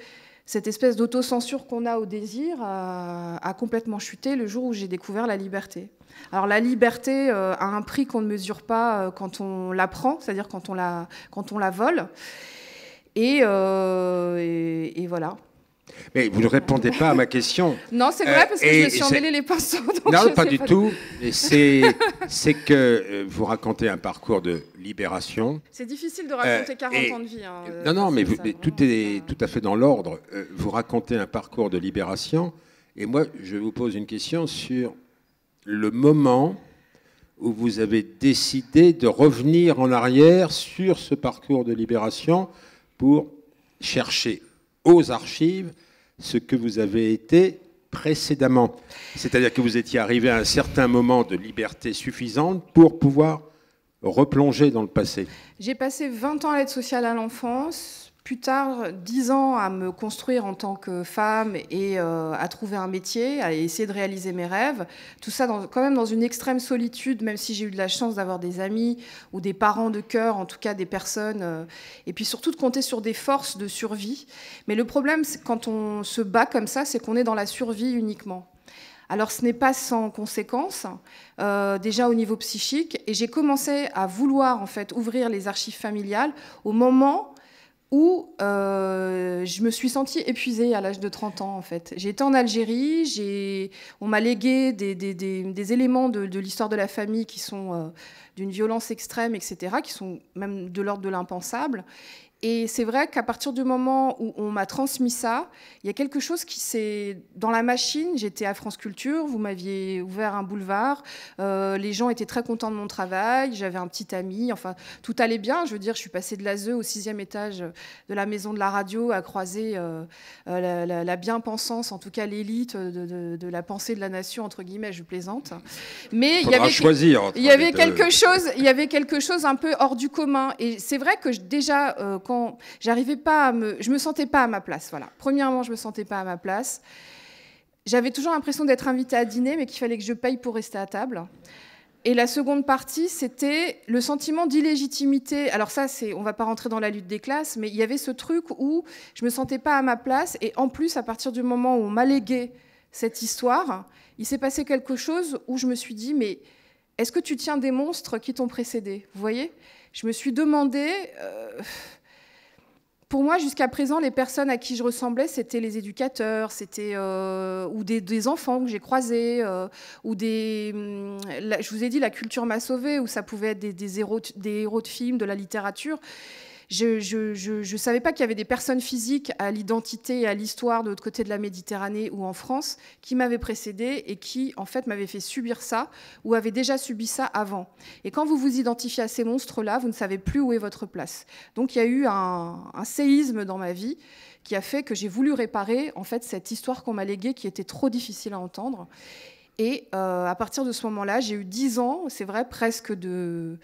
cette espèce d'autocensure qu'on a au désir a, complètement chuté le jour où j'ai découvert la liberté. Alors la liberté a un prix qu'on ne mesure pas quand on la prend, c'est-à-dire quand, on la, quand on la vole. Euh, et, voilà. Mais vous ne répondez pas à ma question. Non, c'est vrai, euh, parce que je me suis emmêlé les pinceaux. non, pas du tout. C'est que euh, vous racontez un parcours de libération. C'est difficile de raconter 40 ans de vie. Hein, non, non, mais, mais tout est tout à fait dans l'ordre. Vous racontez un parcours de libération. Et moi, je vous pose une question sur le moment où vous avez décidé de revenir en arrière sur ce parcours de libération pour chercher aux archives ce que vous avez été précédemment. C'est-à-dire que vous étiez arrivé à un certain moment de liberté suffisante pour pouvoir replonger dans le passé. J'ai passé 20 ans à l'aide sociale à l'enfance plus tard dix ans à me construire en tant que femme et euh, à trouver un métier, à essayer de réaliser mes rêves. Tout ça quand même dans une extrême solitude, même si j'ai eu de la chance d'avoir des amis ou des parents de cœur, en tout cas des personnes. Euh, et puis surtout de compter sur des forces de survie. Mais le problème, quand on se bat comme ça, c'est qu'on est dans la survie uniquement. Alors ce n'est pas sans conséquences, euh, déjà au niveau psychique, et j'ai commencé à vouloir en fait ouvrir les archives familiales au moment où euh, je me suis sentie épuisée à l'âge de 30 ans, en fait. J'étais en Algérie, on m'a légué des, éléments de, l'histoire de la famille qui sont euh, d'une violence extrême, etc., qui sont même de l'ordre de l'impensable. Et c'est vrai qu'à partir du moment où on m'a transmis ça, il y a quelque chose qui s'est... Dans la machine, j'étais à France Culture, vous m'aviez ouvert un boulevard, euh, les gens étaient très contents de mon travail, j'avais un petit ami, enfin, tout allait bien. Je veux dire, je suis passée de l'ASE au sixième étage de la maison de la radio à croiser euh, euh, la, bien-pensance, en tout cas l'élite de, la pensée de la nation, entre guillemets, je plaisante. Mais il y avait, il y avait, quelque chose, il y avait quelque chose un peu hors du commun. Et c'est vrai que déjà quand j'arrivais pas me, je me sentais pas à ma place. Voilà. Premièrement, je me sentais pas à ma place. J'avais toujours l'impression d'être invitée à dîner, mais qu'il fallait que je paye pour rester à table. Et la seconde partie, c'était le sentiment d'illégitimité. Alors ça, c'est, on va pas rentrer dans la lutte des classes, mais il y avait ce truc où je me sentais pas à ma place. Et en plus, à partir du moment où on m'a légué cette histoire, il s'est passé quelque chose où je me suis dit, mais est-ce que tu tiens des monstres qui t'ont précédé Vous voyez Je me suis demandé, euh, pour moi, jusqu'à présent, les personnes à qui je ressemblais, c'était les éducateurs, c'était euh, ou des, enfants que j'ai croisés, euh, ou des. Mm, je vous ai dit, la culture m'a sauvée, ou ça pouvait être des, des, héros, des héros de films, de la littérature. Je, ne savais pas qu'il y avait des personnes physiques à l'identité et à l'histoire de l'autre côté de la Méditerranée ou en France qui m'avaient précédé et qui, en fait, m'avaient fait subir ça ou avaient déjà subi ça avant. Et quand vous vous identifiez à ces monstres-là, vous ne savez plus où est votre place. Donc, il y a eu un, séisme dans ma vie qui a fait que j'ai voulu réparer en fait cette histoire qu'on m'a léguée qui était trop difficile à entendre. Et euh, à partir de ce moment-là, j'ai eu dix ans, c'est vrai, presque de,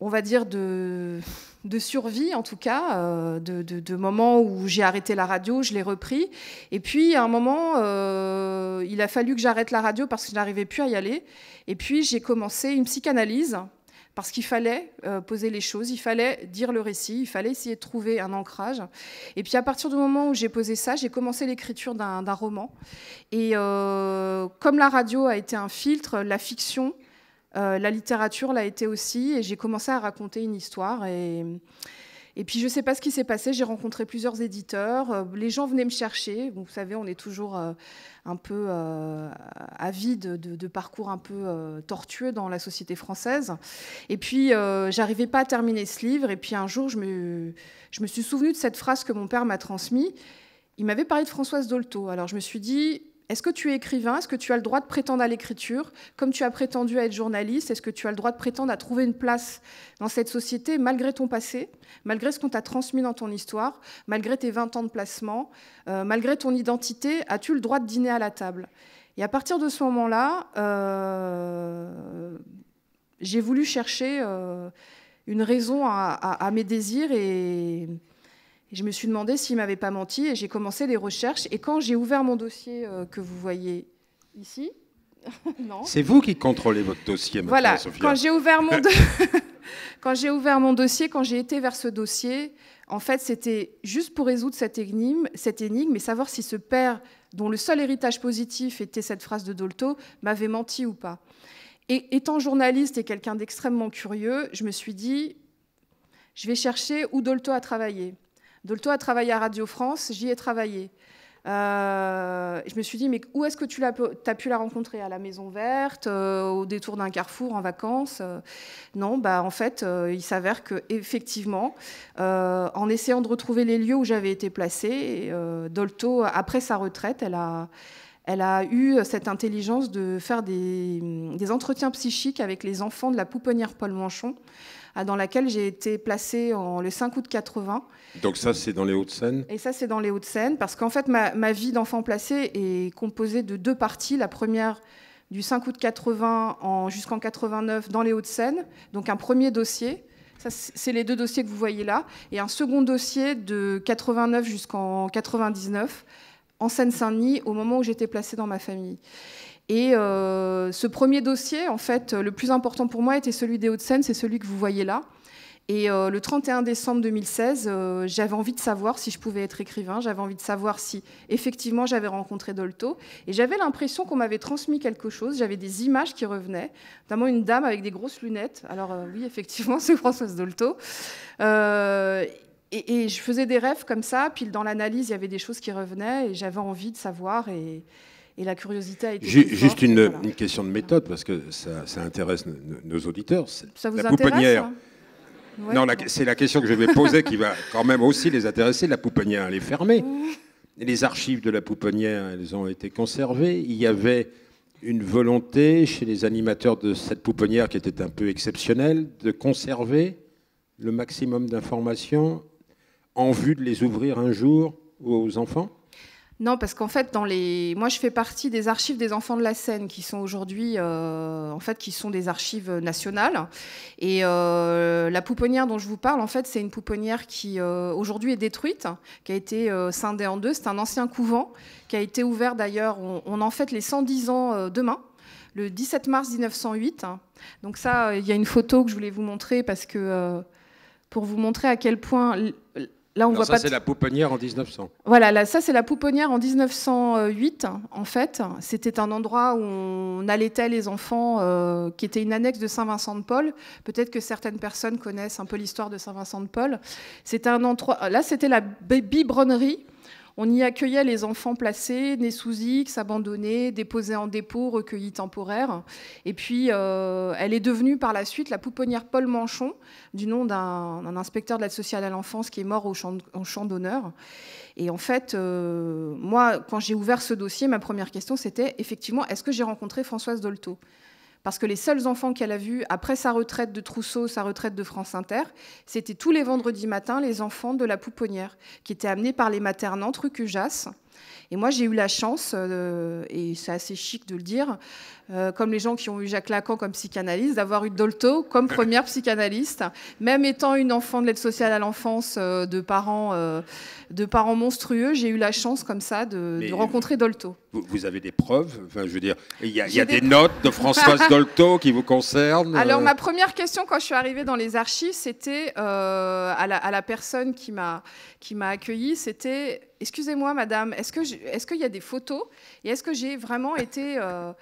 on va dire de de survie, en tout cas, euh, de, moments où j'ai arrêté la radio, je l'ai repris. Et puis, à un moment, euh, il a fallu que j'arrête la radio parce que je n'arrivais plus à y aller. Et puis, j'ai commencé une psychanalyse parce qu'il fallait euh, poser les choses, il fallait dire le récit, il fallait essayer de trouver un ancrage. Et puis à partir du moment où j'ai posé ça, j'ai commencé l'écriture d'un roman. Et comme la radio a été un filtre, la fiction euh, la littérature l'a été aussi, et j'ai commencé à raconter une histoire. Et, puis, je ne sais pas ce qui s'est passé, j'ai rencontré plusieurs éditeurs, euh, les gens venaient me chercher. Vous savez, on est toujours euh, un peu avide de, parcours un peu tortueux dans la société française. Et puis, j'arrivais pas à terminer ce livre, et puis un jour, je me, je me suis souvenu de cette phrase que mon père m'a transmise. Il m'avait parlé de Françoise Dolto. Alors, je me suis dit, est-ce que tu es écrivain Est-ce que tu as le droit de prétendre à l'écriture Comme tu as prétendu à être journaliste, est-ce que tu as le droit de prétendre à trouver une place dans cette société malgré ton passé, malgré ce qu'on t'a transmis dans ton histoire, malgré tes 20 ans de placement, euh, malgré ton identité As-tu le droit de dîner à la table Et à partir de ce moment-là, euh, j'ai voulu chercher euh, une raison à mes désirs et je me suis demandé s'il ne m'avait pas menti et j'ai commencé des recherches. Et quand j'ai ouvert mon dossier euh, que vous voyez ici, c'est vous qui contrôlez votre dossier maintenant, voilà. Quand j'ai ouvert mon quand j'ai ouvert mon dossier, quand j'ai été vers ce dossier, en fait, c'était juste pour résoudre cette énigme, cette énigme et savoir si ce père, dont le seul héritage positif était cette phrase de Dolto, m'avait menti ou pas. Et étant journaliste et quelqu'un d'extrêmement curieux, je me suis dit, je vais chercher où Dolto a travaillé. Dolto a travaillé à Radio France, j'y ai travaillé. Euh, je me suis dit, mais où est-ce que tu as, pu la rencontrer À la Maison Verte, euh, au détour d'un carrefour, en vacances euh, Non, bah, en fait, il s'avère qu'effectivement, en essayant de retrouver les lieux où j'avais été placée, Dolto, après sa retraite, elle a, eu cette intelligence de faire des, des entretiens psychiques avec les enfants de la pouponnière Paul Manchon dans laquelle j'ai été placée en, le 5 août 80. Donc ça, c'est dans les Hauts-de-Seine Et ça, c'est dans les Hauts-de-Seine, parce qu'en fait, ma, vie d'enfant placé est composée de deux parties. La première du 5 août 80 jusqu'en 89 dans les Hauts-de-Seine, donc un premier dossier. c'est les deux dossiers que vous voyez là, et un second dossier de 89 jusqu'en 99 en Seine-Saint-Denis au moment où j'étais placée dans ma famille. Et euh, ce premier dossier, en fait, le plus important pour moi était celui des Hauts-de-Seine, c'est celui que vous voyez là. Et euh, le 31 décembre 2016, euh, j'avais envie de savoir si je pouvais être écrivain, j'avais envie de savoir si effectivement j'avais rencontré Dolto, et j'avais l'impression qu'on m'avait transmis quelque chose, j'avais des images qui revenaient, notamment une dame avec des grosses lunettes, alors oui effectivement c'est Françoise Dolto, et, et, je faisais des rêves comme ça, puis dans l'analyse il y avait des choses qui revenaient, et j'avais envie de savoir, et, et la curiosité a juste une, question de méthode, parce que ça, intéresse nos auditeurs. Ça vous hein la intéresse Non, c'est la question que je vais poser qui va quand même aussi les intéresser. La pouponnière, elle est fermée. Les archives de la pouponnière, elles ont été conservées. Il y avait une volonté chez les animateurs de cette pouponnière qui était un peu exceptionnelle de conserver le maximum d'informations en vue de les ouvrir un jour aux enfants non, parce qu'en fait, dans les, moi, je fais partie des archives des enfants de la Seine, qui sont aujourd'hui, euh, en fait, qui sont des archives nationales. Et euh, la pouponnière dont je vous parle, en fait, c'est une pouponnière qui euh, aujourd'hui est détruite, qui a été scindée en deux. C'est un ancien couvent qui a été ouvert d'ailleurs. On, en fait les 110 ans demain le 17 mars 1908. Donc ça, il y a une photo que je voulais vous montrer parce que pour vous montrer à quel point Là, on voit ça, pas. Ça, c'est la pouponnière en 1900. Voilà, là, ça, c'est la pouponnière en 1908, en fait. C'était un endroit où on allaitait les enfants, euh, qui était une annexe de Saint-Vincent-de-Paul. Peut-être que certaines personnes connaissent un peu l'histoire de Saint-Vincent-de-Paul. C'était un endroit. Là, c'était la Bibronnerie. On y accueillait les enfants placés, nés sous X, abandonnés, déposés en dépôt, recueillis temporaires. Et puis, euh, elle est devenue par la suite la pouponnière Paul Manchon, du nom d'un inspecteur de l'aide sociale à l'enfance qui est mort au champ, d'honneur. Et en fait, euh, moi, quand j'ai ouvert ce dossier, ma première question, c'était effectivement, est-ce que j'ai rencontré Françoise Dolto parce que les seuls enfants qu'elle a vus après sa retraite de Trousseau, sa retraite de France Inter, c'était tous les vendredis matins les enfants de la pouponnière, qui étaient amenés par les maternantes rue et moi, j'ai eu la chance, euh, et c'est assez chic de le dire, euh, comme les gens qui ont eu Jacques Lacan comme psychanalyste, d'avoir eu Dolto comme première psychanalyste, même étant une enfant de l'aide sociale à l'enfance euh, de parents de parents monstrueux, j'ai eu la chance comme ça de, rencontrer Dolto. Vous, avez des preuves enfin, je veux dire, il y a, des, notes de Françoise Dolto qui vous concernent. Alors ma première question quand je suis arrivée dans les archives, c'était à la, à, la, personne qui m'a accueillie, c'était excusez-moi madame, est-ce que est-ce qu'il y a des photos et est-ce que j'ai vraiment été euh,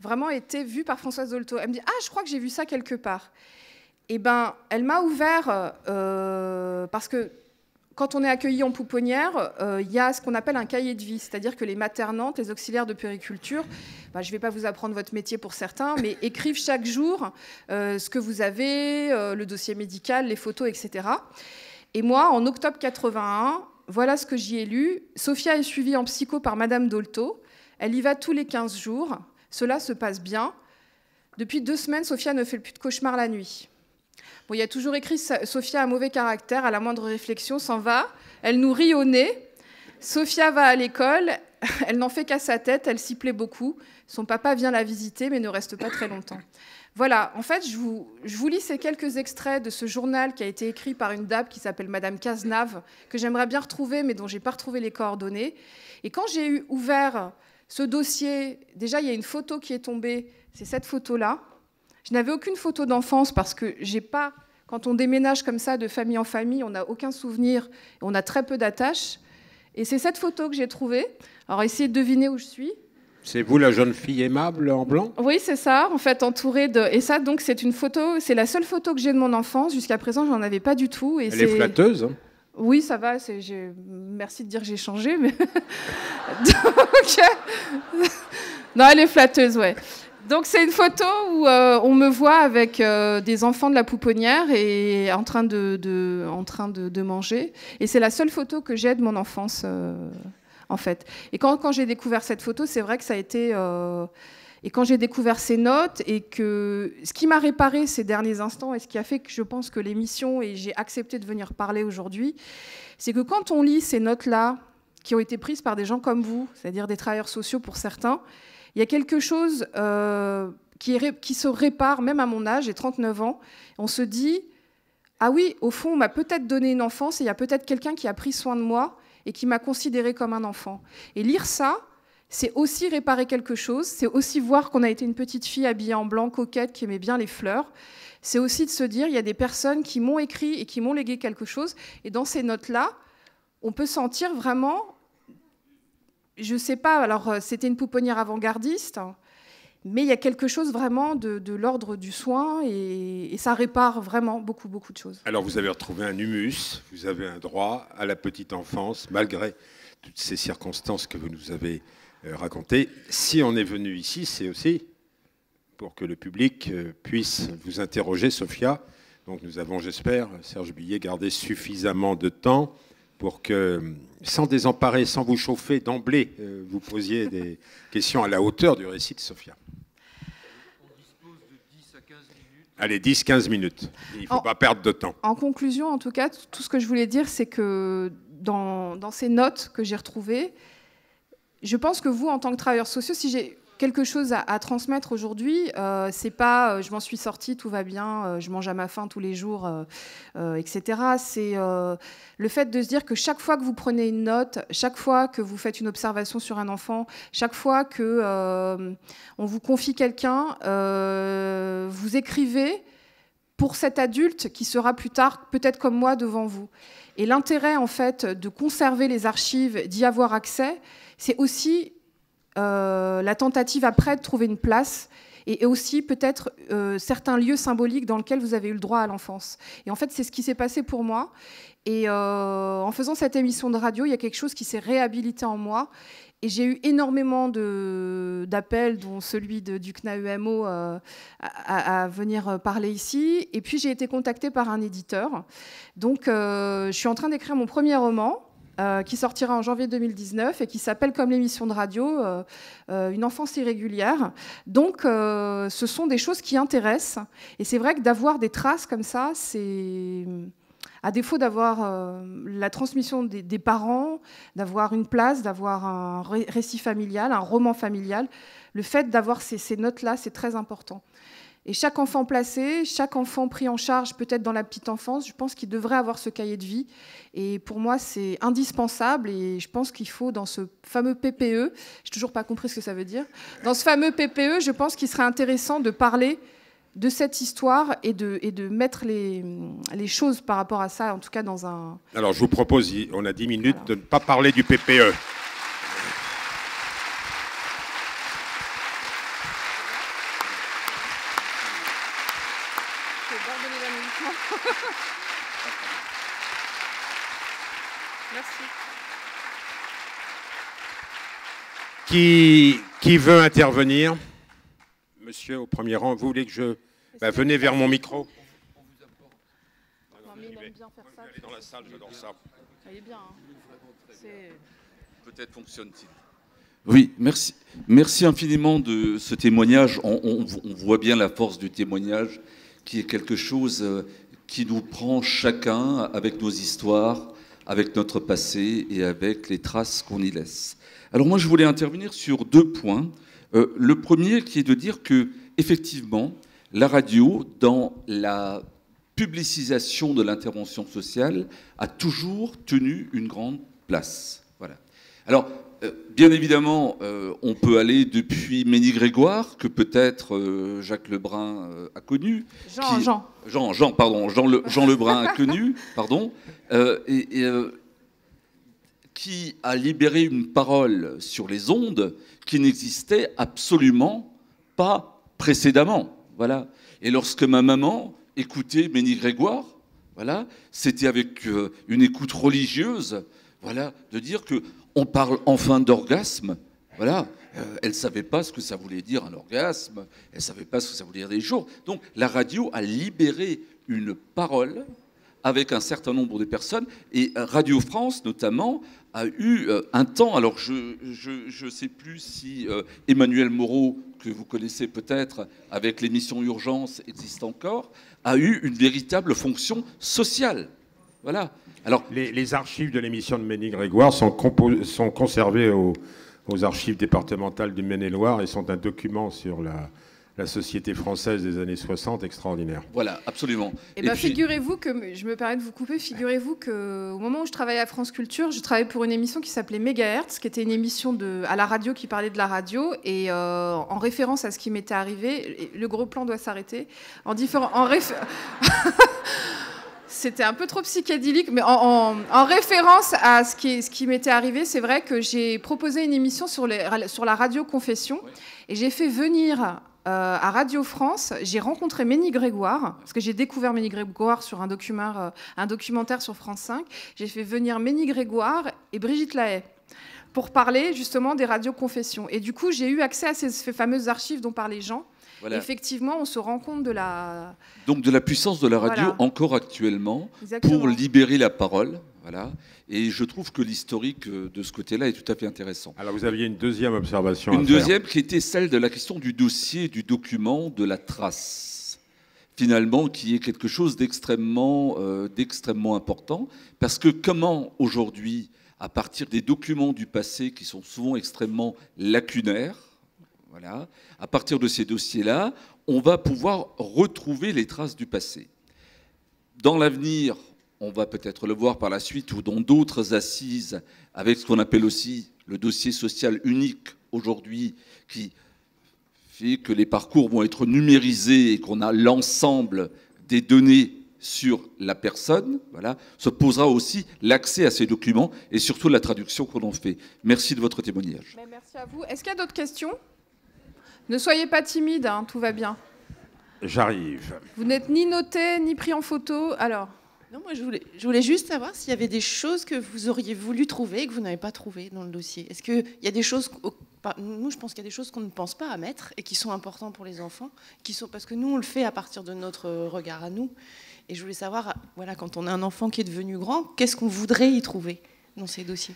vraiment été vue par Françoise Dolto Elle me dit ah je crois que j'ai vu ça quelque part. Et eh ben elle m'a ouvert euh, parce que quand on est accueilli en pouponnière, euh, il y a ce qu'on appelle un cahier de vie, c'est-à-dire que les maternantes, les auxiliaires de périculture, bah, je ne vais pas vous apprendre votre métier pour certains, mais écrivent chaque jour ce que vous avez, le dossier médical, les photos, etc. Et moi, en octobre 81, voilà ce que j'y ai lu. Sophia est suivie en psycho par Madame Dolto. Elle y va tous les 15 jours. Cela se passe bien. Depuis deux semaines, Sophia ne fait plus de cauchemar la nuit. Bon, il y a toujours écrit Sophia a mauvais caractère, à la moindre réflexion, s'en va. Elle nous rit au nez. Sophia va à l'école. Elle n'en fait qu'à sa tête, elle s'y plaît beaucoup. Son papa vient la visiter, mais ne reste pas très longtemps. Voilà, en fait, je vous, lis ces quelques extraits de ce journal qui a été écrit par une dame qui s'appelle Madame Cazenave, que j'aimerais bien retrouver, mais dont j'ai pas retrouvé les coordonnées. Et quand j'ai eu ouvert ce dossier, déjà, il y a une photo qui est tombée, c'est cette photo-là. Je n'avais aucune photo d'enfance parce que j'ai pas, quand on déménage comme ça de famille en famille, on n'a aucun souvenir, on a très peu d'attaches. Et c'est cette photo que j'ai trouvée. Alors essayez de deviner où je suis. C'est vous la jeune fille aimable en blanc Oui, c'est ça, en fait, entourée de... Et ça, donc, c'est une photo, c'est la seule photo que j'ai de mon enfance. Jusqu'à présent, j'en avais pas du tout. Et Elle est... flatteuse hein. oui, ça va. Merci de dire que j'ai changé, mais non, elle est flatteuse, ouais. Donc c'est une photo où euh, on me voit avec euh, des enfants de la pouponnière et en train de, en train de, manger. Et c'est la seule photo que j'ai de mon enfance. Euh, fait. Et quand, j'ai découvert cette photo, c'est vrai que ça a été... Euh, et quand j'ai découvert ces notes et que ce qui m'a réparé ces derniers instants et ce qui a fait que je pense que l'émission et j'ai accepté de venir parler aujourd'hui, c'est que quand on lit ces notes-là, qui ont été prises par des gens comme vous, c'est-à-dire des travailleurs sociaux pour certains, il y a quelque chose euh, qui, qui, se répare, même à mon âge, j'ai 39 ans, on se dit, ah oui, au fond, on m'a peut-être donné une enfance et il y a peut-être quelqu'un qui a pris soin de moi et qui m'a considérée comme un enfant. Et lire ça, c'est aussi réparer quelque chose, c'est aussi voir qu'on a été une petite fille habillée en blanc, coquette, qui aimait bien les fleurs. C'est aussi de se dire, il y a des personnes qui m'ont écrit et qui m'ont légué quelque chose. Et dans ces notes-là, on peut sentir vraiment, je ne sais pas, alors euh, c'était une pouponnière avant-gardiste, hein, mais il y a quelque chose vraiment de, l'ordre du soin et, et, ça répare vraiment beaucoup, beaucoup de choses. Alors vous avez retrouvé un humus, vous avez un droit à la petite enfance, malgré toutes ces circonstances que vous nous avez euh, racontées. Si on est venu ici, c'est aussi pour que le public euh, puisse vous interroger, Sophia. Donc nous avons, j'espère, Serge Billet, gardé suffisamment de temps pour que, sans désemparer, sans vous chauffer d'emblée, euh, vous posiez des questions à la hauteur du récit de Sophia. Allez, 10-15 minutes. Il ne faut pas perdre de temps. En conclusion, en tout cas, tout ce que je voulais dire, c'est que dans, ces notes que j'ai retrouvées, je pense que vous, en tant que travailleur sociaux, si j'ai quelque chose à, transmettre aujourd'hui. Euh, c'est pas euh, je m'en suis sortie, tout va bien, euh, je mange à ma faim tous les jours, etc. C'est le fait de se dire que chaque fois que vous prenez une note, chaque fois que vous faites une observation sur un enfant, chaque fois que on vous confie quelqu'un, vous écrivez pour cet adulte qui sera plus tard peut-être comme moi devant vous. Et l'intérêt en fait de conserver les archives, d'y avoir accès, c'est aussi euh, la tentative après de trouver une place et aussi peut-être euh, certains lieux symboliques dans lesquels vous avez eu le droit à l'enfance. Et en fait, c'est ce qui s'est passé pour moi. Et euh, en faisant cette émission de radio, il y a quelque chose qui s'est réhabilité en moi. Et j'ai eu énormément d'appels, dont celui de, du CNAEMO, à, à, venir parler ici. Et puis j'ai été contactée par un éditeur. Donc je suis en train d'écrire mon premier roman. Euh, qui sortira en janvier 2019 et qui s'appelle comme l'émission de radio euh, euh, Une enfance irrégulière. Donc ce sont des choses qui intéressent et c'est vrai que d'avoir des traces comme ça, c'est à défaut d'avoir la transmission des, parents, d'avoir une place, d'avoir un récit familial, un roman familial, le fait d'avoir ces notes-là, c'est très important. Et chaque enfant placé, chaque enfant pris en charge peut-être dans la petite enfance, je pense qu'il devrait avoir ce cahier de vie. Et pour moi, c'est indispensable. Et je pense qu'il faut, dans ce fameux PPE, Je n'ai toujours pas compris ce que ça veut dire, dans ce fameux PPE, je pense qu'il serait intéressant de parler de cette histoire et de, et de mettre les, choses par rapport à ça, en tout cas dans un... Alors je vous propose, on a 10 minutes, de ne pas parler du PPE. Qui, qui veut intervenir Monsieur au premier rang, vous voulez que je... Bah, venez vers mon micro. peut hein. être Oui, merci, merci infiniment de ce témoignage. on, voit bien la force du témoignage, qui est quelque chose euh, qui nous prend chacun avec nos histoires, avec notre passé et avec les traces qu'on y laisse. Alors moi, je voulais intervenir sur deux points. Euh, le premier, qui est de dire que effectivement, la radio, dans la publicisation de l'intervention sociale, a toujours tenu une grande place. Voilà. Alors, euh, bien évidemment, euh, on peut aller depuis Méni-Grégoire, que peut-être Jacques Lebrun a connu. Jean, Jean. Jean, Jean, pardon, Jean, le... Jean Lebrun a connu, pardon. et qui a libéré une parole sur les ondes qui n'existait absolument pas précédemment. Voilà. Et lorsque ma maman écoutait Ménie Grégoire, voilà, c'était avec euh, une écoute religieuse, voilà, de dire que on parle enfin d'orgasme, voilà. Euh, elle ne savait pas ce que ça voulait dire un orgasme, elle ne savait pas ce que ça voulait dire des jours. Donc la radio a libéré une parole avec un certain nombre de personnes, et euh, Radio France notamment a eu euh, un temps, alors je ne sais plus si euh, Emmanuel Moreau, que vous connaissez peut-être, avec l'émission Urgence existe encore, a eu une véritable fonction sociale. Voilà. Alors, les, les archives de l'émission de Ménie Grégoire sont, sont conservées aux archives départementales du Maine-et-Loire et sont un document sur la, la société française des années 60 extraordinaire. Voilà, absolument. Eh et, bien, figurez-vous que, je me permets de vous couper, figurez-vous qu'au moment où je travaillais à France Culture, je travaillais pour une émission qui s'appelait Megahertz, qui était une émission de, à la radio qui parlait de la radio. Et euh, en référence à ce qui m'était arrivé, le gros plan doit s'arrêter. En, C'était un peu trop psychédélique, mais en, référence à ce qui, ce qui m'était arrivé, c'est vrai que j'ai proposé une émission sur, la radio Confession et j'ai fait venir euh, à Radio France, j'ai rencontré Méni Grégoire, parce que j'ai découvert Méni Grégoire sur un, documentaire, euh, un documentaire sur France 5. J'ai fait venir Méni Grégoire et Brigitte Lahaye pour parler justement des radios confessions. Et du coup, j'ai eu accès à ces fameuses archives dont parlaient les gens. Effectivement, on se rend compte de la... Donc de la puissance de la radio encore actuellement pour libérer la parole. Voilà. Et je trouve que l'historique euh, de ce côté-là est tout à fait intéressant. Alors vous aviez une deuxième observation. Une deuxième qui était celle de la question du dossier, du document, de la trace. Finalement, qui est quelque chose d'extrêmement, euh, d'extrêmement important. Parce que comment aujourd'hui, à partir des documents du passé qui sont souvent extrêmement lacunaires, voilà, à partir de ces dossiers-là, on va pouvoir retrouver les traces du passé. Dans l'avenir, on va peut-être le voir par la suite, ou dans d'autres assises, avec ce qu'on appelle aussi le dossier social unique aujourd'hui, qui fait que les parcours vont être numérisés et qu'on a l'ensemble des données sur la personne, voilà, se posera aussi l'accès à ces documents et surtout la traduction qu'on en fait. Merci de votre témoignage. merci à vous. Est-ce qu'il y a d'autres questions Ne soyez pas timide, hein, tout va bien. J'arrive. Vous n'êtes ni noté ni pris en photo, alors non, moi je voulais, juste savoir s'il y avait des choses que vous auriez voulu trouver et que vous n'avez pas trouvé dans le dossier. Est-ce qu'il y a des choses, nous je pense qu'il y a des choses qu'on ne pense pas à mettre et qui sont importantes pour les enfants, qui sont, parce que nous on le fait à partir de notre regard à nous. Et je voulais savoir, voilà, quand on a un enfant qui est devenu grand, qu'est-ce qu'on voudrait y trouver dans ces dossiers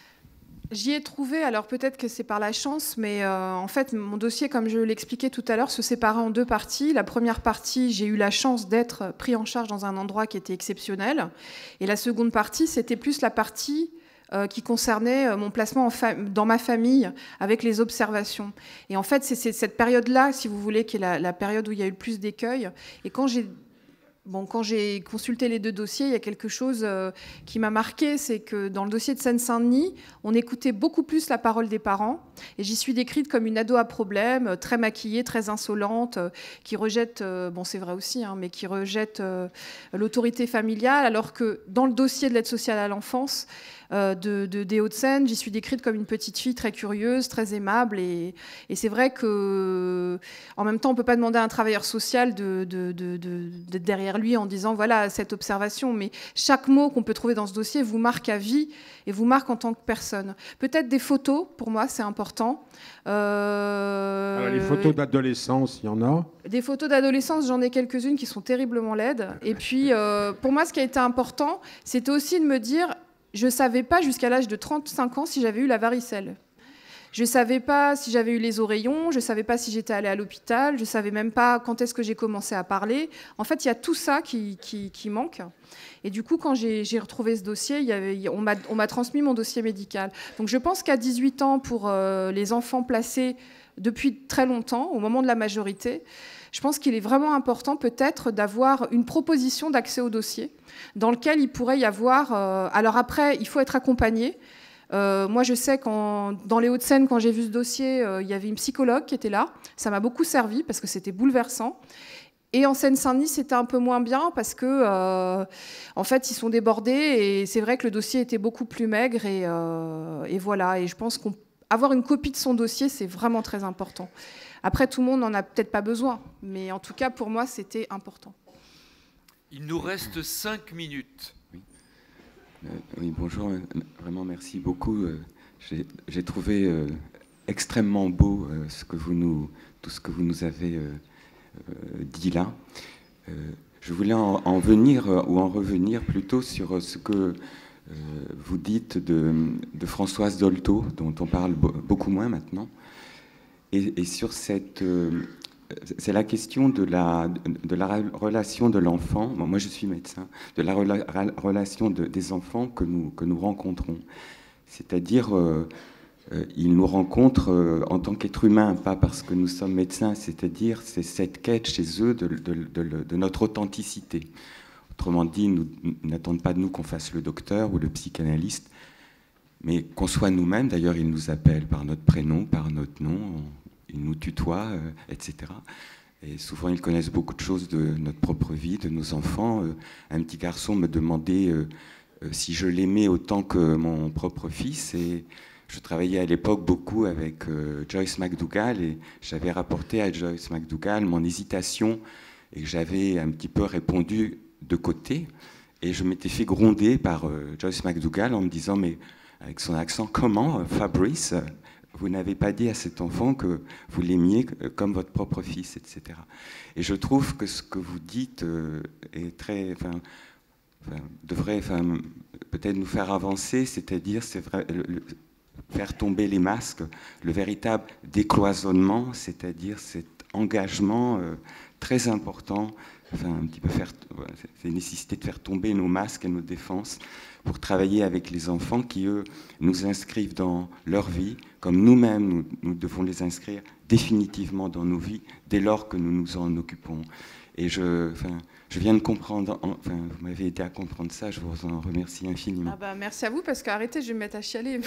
J'y ai trouvé, alors peut-être que c'est par la chance, mais euh, en fait, mon dossier, comme je l'expliquais tout à l'heure, se séparait en deux parties. La première partie, j'ai eu la chance d'être pris en charge dans un endroit qui était exceptionnel. Et la seconde partie, c'était plus la partie euh, qui concernait euh, mon placement en dans ma famille avec les observations. Et en fait, c'est cette période-là, si vous voulez, qui est la, la période où il y a eu le plus d'écueils. Et quand j'ai Bon, quand j'ai consulté les deux dossiers, il y a quelque chose euh, qui m'a marqué, c'est que dans le dossier de Seine-Saint-Denis, on écoutait beaucoup plus la parole des parents. Et j'y suis décrite comme une ado à problème, euh, très maquillée, très insolente, euh, qui rejette, bon c'est vrai aussi, hein, mais qui rejette l'autorité familiale, alors que dans le dossier de l'aide sociale à l'enfance, euh, de, des Hauts-de-Seine. J'y suis décrite comme une petite fille très curieuse, très aimable. Et, c'est vrai que, en même temps, on ne peut pas demander à un travailleur social d'être de, derrière lui en disant voilà cette observation. Mais chaque mot qu'on peut trouver dans ce dossier vous marque à vie et vous marque en tant que personne. Peut-être des photos, pour moi, c'est important. Euh, ah, les photos d'adolescence, il y en a Des photos d'adolescence, j'en ai quelques-unes qui sont terriblement laides. Et puis, euh, pour moi, ce qui a été important, c'était aussi de me dire je ne savais pas jusqu'à l'âge de 35 ans si j'avais eu la varicelle. Je ne savais pas si j'avais eu les oreillons, je ne savais pas si j'étais allée à l'hôpital, je ne savais même pas quand est-ce que j'ai commencé à parler. En fait, il y a tout ça qui, manque. Et du coup, quand j'ai retrouvé ce dossier, y on m'a transmis mon dossier médical. Donc je pense qu'à 18 ans, pour euh, les enfants placés depuis très longtemps, au moment de la majorité, je pense qu'il est vraiment important peut-être d'avoir une proposition d'accès au dossier dans lequel il pourrait y avoir... Euh, alors après, il faut être accompagné. Euh, moi, je sais qu'en dans les Hauts-de-Seine, quand j'ai vu ce dossier, euh, il y avait une psychologue qui était là. Ça m'a beaucoup servi parce que c'était bouleversant. Et en Seine-Saint-Denis, c'était un peu moins bien parce que, en fait, ils sont débordés et c'est vrai que le dossier était beaucoup plus maigre et, et voilà. Et je pense qu'on avoir une copie de son dossier, c'est vraiment très important. Après, tout le monde n'en a peut-être pas besoin, mais en tout cas, pour moi, c'était important. Il nous reste cinq minutes. Oui, euh, bonjour. Euh, vraiment, merci beaucoup. Euh, j'ai trouvé extrêmement beau ce que vous nous, tout ce que vous nous avez dit là. je voulais en venir, ou en revenir plutôt sur ce que euh, vous dites de, Françoise Dolto, dont on parle beaucoup moins maintenant. Et, sur cette. Euh, c'est la question de la, de la relation de l'enfant, moi je suis médecin, de la relation des enfants que nous, que nous rencontrons. C'est-à-dire, euh, ils nous rencontrent en tant qu'êtres humains, pas parce que nous sommes médecins, c'est-à-dire, c'est cette quête chez eux de notre authenticité. Autrement dit, nous n'attendent pas de nous qu'on fasse le docteur ou le psychanalyste, mais qu'on soit nous-mêmes. D'ailleurs, ils nous appellent par notre prénom, par notre nom, ils nous tutoient, euh, etc. Et souvent, ils connaissent beaucoup de choses de notre propre vie, de nos enfants. Euh, un petit garçon me demandait euh, si je l'aimais autant que mon propre fils. Et je travaillais à l'époque beaucoup avec Joyce McDougall et j'avais rapporté à Joyce McDougall mon hésitation et j'avais un petit peu répondu de côté. Et je m'étais fait gronder par euh, Joyce McDougall en me disant, mais avec son accent, comment, euh, Fabrice, euh, vous n'avez pas dit à cet enfant que vous l'aimiez comme votre propre fils, etc. Et je trouve que ce que vous dites est très, devrait peut-être nous faire avancer, c'est-à-dire faire tomber les masques, le véritable décloisonnement, c'est-à-dire cet engagement très important enfin, un petit peu faire, c'est nécessité de faire tomber nos masques et nos défenses pour travailler avec les enfants qui, eux, nous inscrivent dans leur vie, comme nous-mêmes, nous, devons les inscrire définitivement dans nos vies dès lors que nous nous en occupons. Et je, je viens de comprendre, enfin, vous m'avez aidé à comprendre ça, je vous en remercie infiniment. Ah bah, merci à vous, parce qu'arrêtez, je vais me mettre à chialer.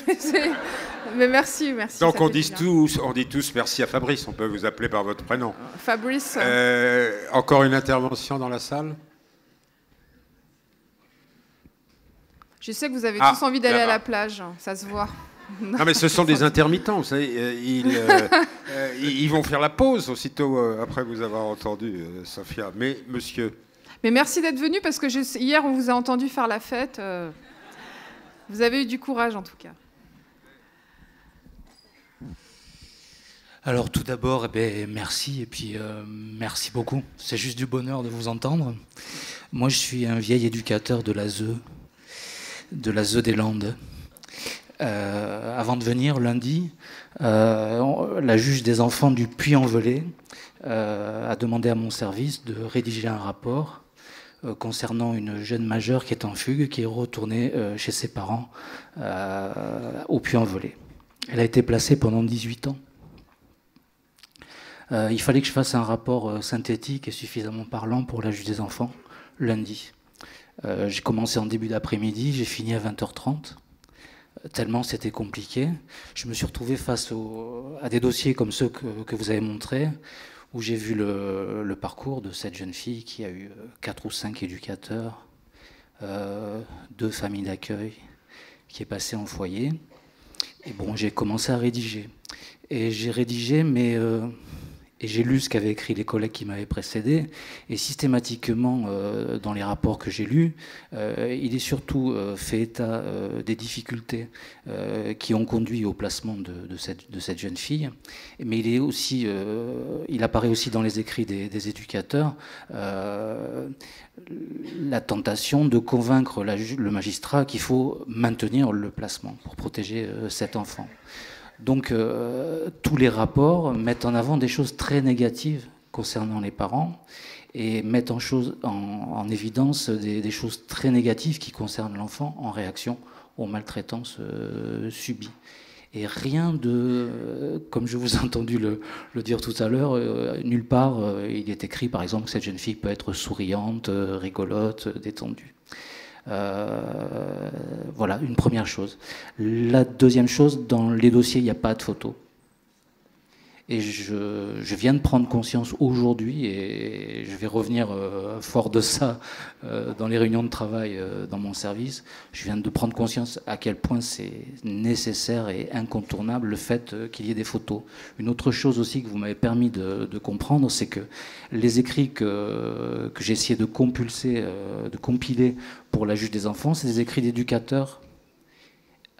Mais, merci, merci. Donc on dit, tous, on dit tous merci à Fabrice, on peut vous appeler par votre prénom. Fabrice. Euh, encore une intervention dans la salle Je sais que vous avez ah, tous envie d'aller à la plage, hein, ça se voit. Non, mais ce sont des intermittents, vous savez, euh, euh, ils, vont faire la pause aussitôt après vous avoir entendu, Sophia. Mais monsieur. Mais merci d'être venu parce que hier, on vous a entendu faire la fête. Euh. vous avez eu du courage en tout cas. Alors tout d'abord, eh ben, merci et puis euh, merci beaucoup. C'est juste du bonheur de vous entendre. Moi, je suis un vieil éducateur de la ZE, de la ZE des Landes. Euh, avant de venir lundi, la juge des enfants du Puy-en-Velay a demandé à mon service de rédiger un rapport euh, concernant une jeune majeure qui est en fugue, qui est retournée euh, chez ses parents euh, au puits en velay Elle a été placée pendant 18 ans. il fallait que je fasse un rapport synthétique et suffisamment parlant pour la des enfants lundi. j'ai commencé en début d'après-midi, j'ai fini à 20h30, tellement c'était compliqué. Je me suis retrouvé face à des dossiers comme ceux que vous avez montrés, où j'ai vu le, parcours de cette jeune fille qui a eu euh, quatre ou cinq éducateurs, euh, deux familles d'accueil, qui est passée en foyer. Et bon, j'ai commencé à rédiger. Et j'ai rédigé, mais euh, et j'ai lu ce qu'avaient écrit les collègues qui m'avaient précédé, et systématiquement, euh, dans les rapports que j'ai lus, euh, il est surtout euh, fait état des difficultés qui ont conduit au placement de, cette, jeune fille, mais il, apparaît aussi dans les écrits des, éducateurs la tentation de convaincre le magistrat qu'il faut maintenir le placement pour protéger cet enfant. Donc euh, tous les rapports mettent en avant des choses très négatives concernant les parents et mettent en, évidence des, choses très négatives qui concernent l'enfant en réaction aux maltraitances euh, subies. Et rien de, comme je vous ai entendu le dire tout à l'heure, euh, nulle part il est écrit par exemple que cette jeune fille peut être souriante, rigolote, détendue. Euh, voilà, une première chose. La deuxième chose, dans les dossiers, il n'y a pas de photos et je, viens de prendre conscience aujourd'hui, et je vais revenir euh, fort de ça euh, dans les réunions de travail euh, dans mon service, je viens de prendre conscience à quel point c'est nécessaire et incontournable le fait qu'il y ait des photos. Une autre chose aussi que vous m'avez permis de, comprendre, c'est que les écrits que, que j'ai essayé de compulser, de compiler pour la juge des enfants, c'est des écrits d'éducateurs.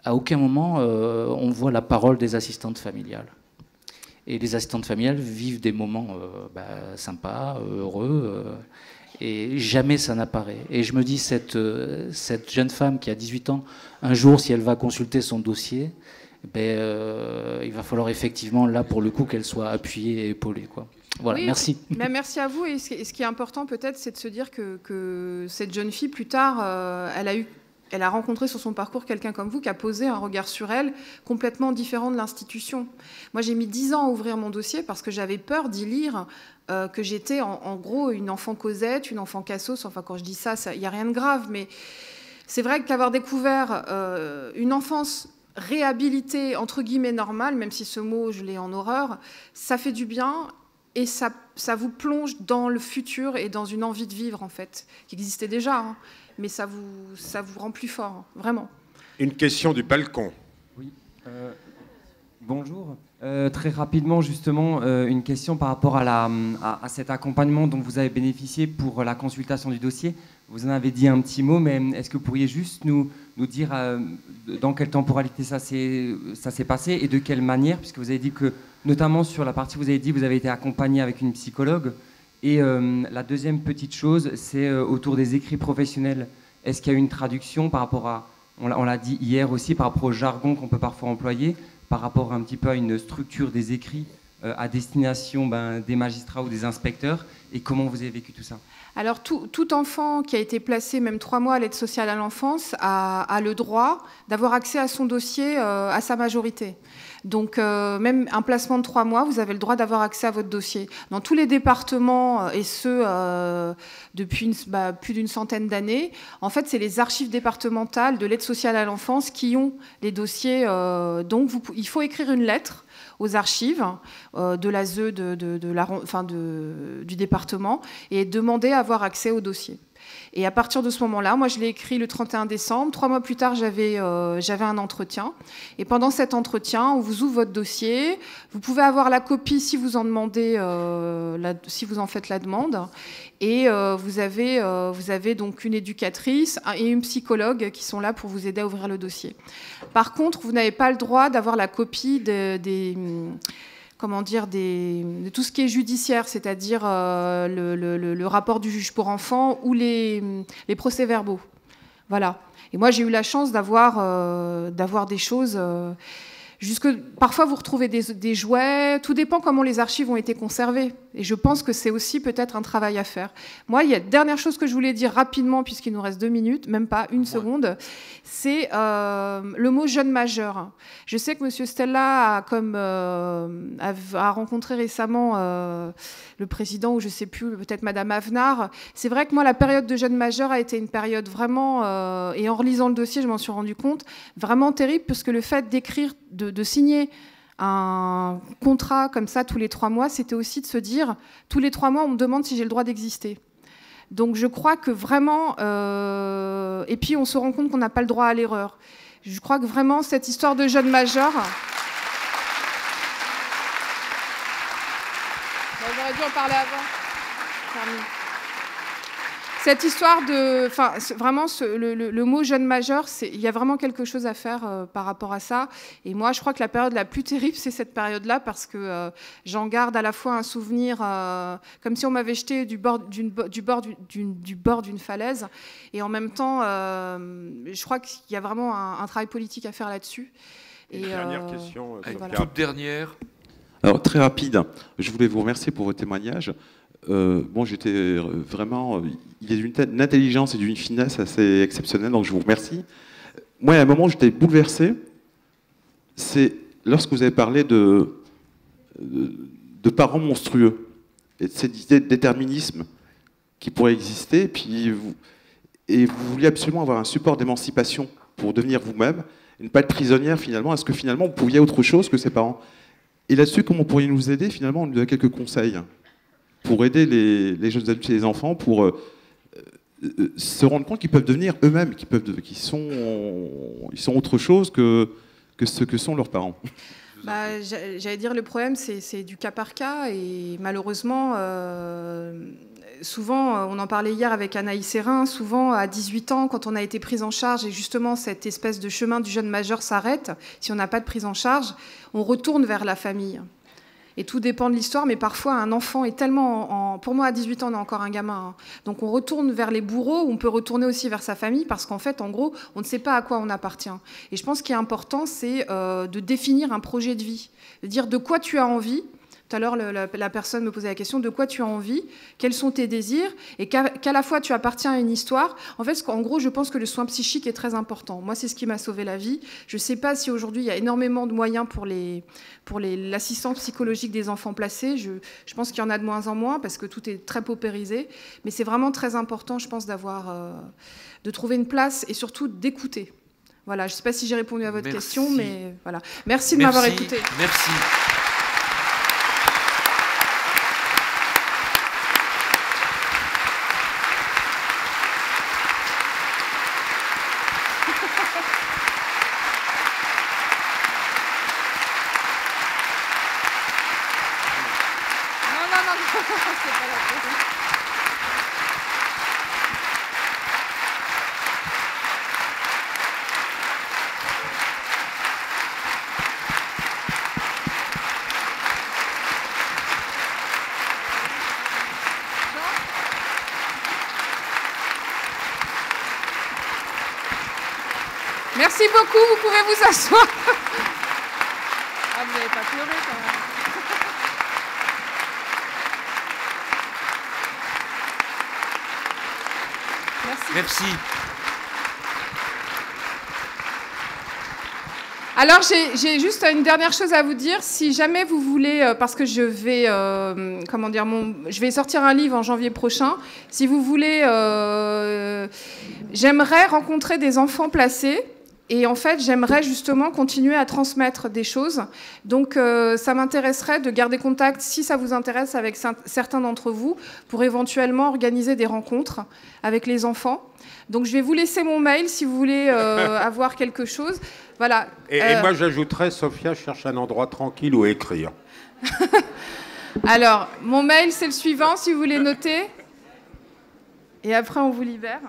À aucun moment on voit la parole des assistantes familiales. Et les assistantes familiales vivent des moments euh, bah, sympas, euh, heureux, euh, et jamais ça n'apparaît. Et je me dis, cette, cette jeune femme qui a 18 ans, un jour, si elle va consulter son dossier, ben, il va falloir effectivement, là, pour le coup, qu'elle soit appuyée et épaulée. Quoi. Voilà, merci. Mais ben, merci à vous. Et ce qui est important, peut-être, c'est de se dire que, que, cette jeune fille, plus tard, elle a eu elle a rencontré sur son parcours quelqu'un comme vous qui a posé un regard sur elle complètement différent de l'institution. Moi, j'ai mis dix ans à ouvrir mon dossier parce que j'avais peur d'y lire euh, que j'étais en, gros une enfant Cosette, une enfant Cassos. Enfin, quand je dis ça, il n'y a rien de grave, mais c'est vrai qu'avoir découvert euh, une enfance réhabilitée, entre guillemets, normale, même si ce mot, je l'ai en horreur, ça fait du bien et ça, ça, vous plonge dans le futur et dans une envie de vivre, en fait, qui existait déjà. Hein mais ça vous, ça vous rend plus fort, hein, vraiment. Une question du balcon. Oui. Euh, bonjour. Euh, très rapidement, justement, euh, une question par rapport à, à, cet accompagnement dont vous avez bénéficié pour la consultation du dossier. Vous en avez dit un petit mot, mais est-ce que vous pourriez juste nous, nous dire dans quelle temporalité ça s'est passé et de quelle manière Puisque vous avez dit que, notamment sur la partie, vous avez dit que vous avez été accompagné avec une psychologue. Et euh, la deuxième petite chose, c'est euh, autour des écrits professionnels. Est-ce qu'il y a une traduction par rapport à, on l'a dit hier aussi, par rapport au jargon qu'on peut parfois employer, par rapport un petit peu à une structure des écrits euh, à destination ben, des magistrats ou des inspecteurs et comment vous avez vécu tout ça alors tout, enfant qui a été placé même trois mois à l'aide sociale à l'enfance a, le droit d'avoir accès à son dossier euh, à sa majorité. Donc euh, même un placement de trois mois, vous avez le droit d'avoir accès à votre dossier. Dans tous les départements, et ce depuis bah, plus d'une centaine d'années, en fait c'est les archives départementales de l'aide sociale à l'enfance qui ont les dossiers. donc il faut écrire une lettre aux archives euh, de la ZE de, du département et demander à avoir accès au dossier. Et à partir de ce moment-là, moi, je l'ai écrit le 31 décembre. Trois mois plus tard, euh, j'avais un entretien. Et pendant cet entretien, on vous ouvre votre dossier. Vous pouvez avoir la copie si vous en demandez, euh, si vous en faites la demande. Et euh, vous, avez, vous avez donc une éducatrice et une psychologue qui sont là pour vous aider à ouvrir le dossier. Par contre, vous n'avez pas le droit d'avoir la copie des comment dire, des, de tout ce qui est judiciaire, c'est-à-dire euh, le, rapport du juge pour enfants ou les, procès-verbaux. Voilà. Et moi, j'ai eu la chance d'avoir euh, des choses. Euh, Jusque, parfois, vous retrouvez des, des, jouets. Tout dépend comment les archives ont été conservées. Et je pense que c'est aussi peut-être un travail à faire. Moi, il y a dernière chose que je voulais dire rapidement, puisqu'il nous reste deux minutes, même pas une seconde, c'est euh, le mot jeune majeur. Je sais que Monsieur Stella a, comme, euh, a, a rencontré récemment euh, le président ou je sais plus, peut-être Madame Avenard. C'est vrai que moi, la période de jeune majeur a été une période vraiment, euh, et en relisant le dossier, je m'en suis rendu compte, vraiment terrible, parce que le fait d'écrire, de, signer un contrat comme ça tous les trois mois, c'était aussi de se dire, tous les trois mois, on me demande si j'ai le droit d'exister. Donc je crois que vraiment, euh, et puis on se rend compte qu'on n'a pas le droit à l'erreur. Je crois que vraiment cette histoire de jeune majeur... j'aurais dû en parler avant. Cette histoire de. Enfin, vraiment, le, mot jeune majeur, il y a vraiment quelque chose à faire euh, par rapport à ça. Et moi, je crois que la période la plus terrible, c'est cette période-là, parce que euh, j'en garde à la fois un souvenir, euh, comme si on m'avait jeté du bord d'une du bord d'une falaise. Et en même temps, je crois qu'il y a vraiment un, travail politique à faire là-dessus. Et, dernière question. Toute dernière. Alors très rapide, je voulais vous remercier pour vos témoignages. Euh, bon, j'étais euh, vraiment. Euh, il est d'une intelligence et d'une finesse assez exceptionnelle, donc je vous remercie. Moi, à un moment, j'étais bouleversé. C'est lorsque vous avez parlé de, de, parents monstrueux et de cette idée de déterminisme qui pourrait exister, et puis vous, et vous vouliez absolument avoir un support d'émancipation pour devenir vous-même, et ne pas être prisonnière finalement. Est-ce que finalement vous pouviez autre chose que ses parents et là-dessus, comment pourriez vous nous aider Finalement, on nous donne quelques conseils pour aider les, jeunes adultes et les enfants pour euh, euh, se rendre compte qu'ils peuvent devenir eux-mêmes, qu'ils sont, ils sont autre chose que, que ce que sont leurs parents. Bah, j'allais dire, le problème, c'est du cas par cas. Et malheureusement, euh, souvent, euh, on en parlait hier avec Anaïs Serrin, souvent à 18 ans, quand on a été prise en charge et justement cette espèce de chemin du jeune majeur s'arrête, si on n'a pas de prise en charge, on retourne vers la famille. Et tout dépend de l'histoire, mais parfois un enfant est tellement. pour moi, à 18 ans, on est encore un gamin. Hein. Donc on retourne vers les bourreaux, on peut retourner aussi vers sa famille, parce qu'en fait, en gros, on ne sait pas à quoi on appartient. Et je pense qu'il est important, c'est euh, de définir un projet de vie, de dire de quoi tu as envie, tout à l'heure, la, personne me posait la question de quoi tu as envie, quels sont tes désirs, et qu'à la fois tu appartiens à une histoire. En fait, en gros, je pense que le soin psychique est très important. Moi, c'est ce qui m'a sauvé la vie. Je ne sais pas si aujourd'hui il y a énormément de moyens pour les pour l'assistance psychologique des enfants placés. Je, pense qu'il y en a de moins en moins parce que tout est très paupérisé. Mais c'est vraiment très important, je pense, d'avoir euh, de trouver une place et surtout d'écouter. Voilà, je ne sais pas si j'ai répondu à votre question, mais voilà. Merci de m'avoir écouté. Merci. vous pouvez vous asseoir. Ah, vous n'avez pas pleuré quand même. Merci. Alors j'ai juste une dernière chose à vous dire. Si jamais vous voulez, euh, parce que je vais, euh, comment dire, mon, je vais sortir un livre en janvier prochain. Si vous voulez, euh, j'aimerais rencontrer des enfants placés. Et en fait, j'aimerais justement continuer à transmettre des choses. Donc, euh, ça m'intéresserait de garder contact, si ça vous intéresse, avec certains d'entre vous, pour éventuellement organiser des rencontres avec les enfants. Donc, je vais vous laisser mon mail si vous voulez euh, avoir quelque chose. Voilà. Et, et euh, moi, j'ajouterais, Sophia cherche un endroit tranquille où écrire. Alors, mon mail, c'est le suivant, si vous voulez noter. Et après, on vous libère.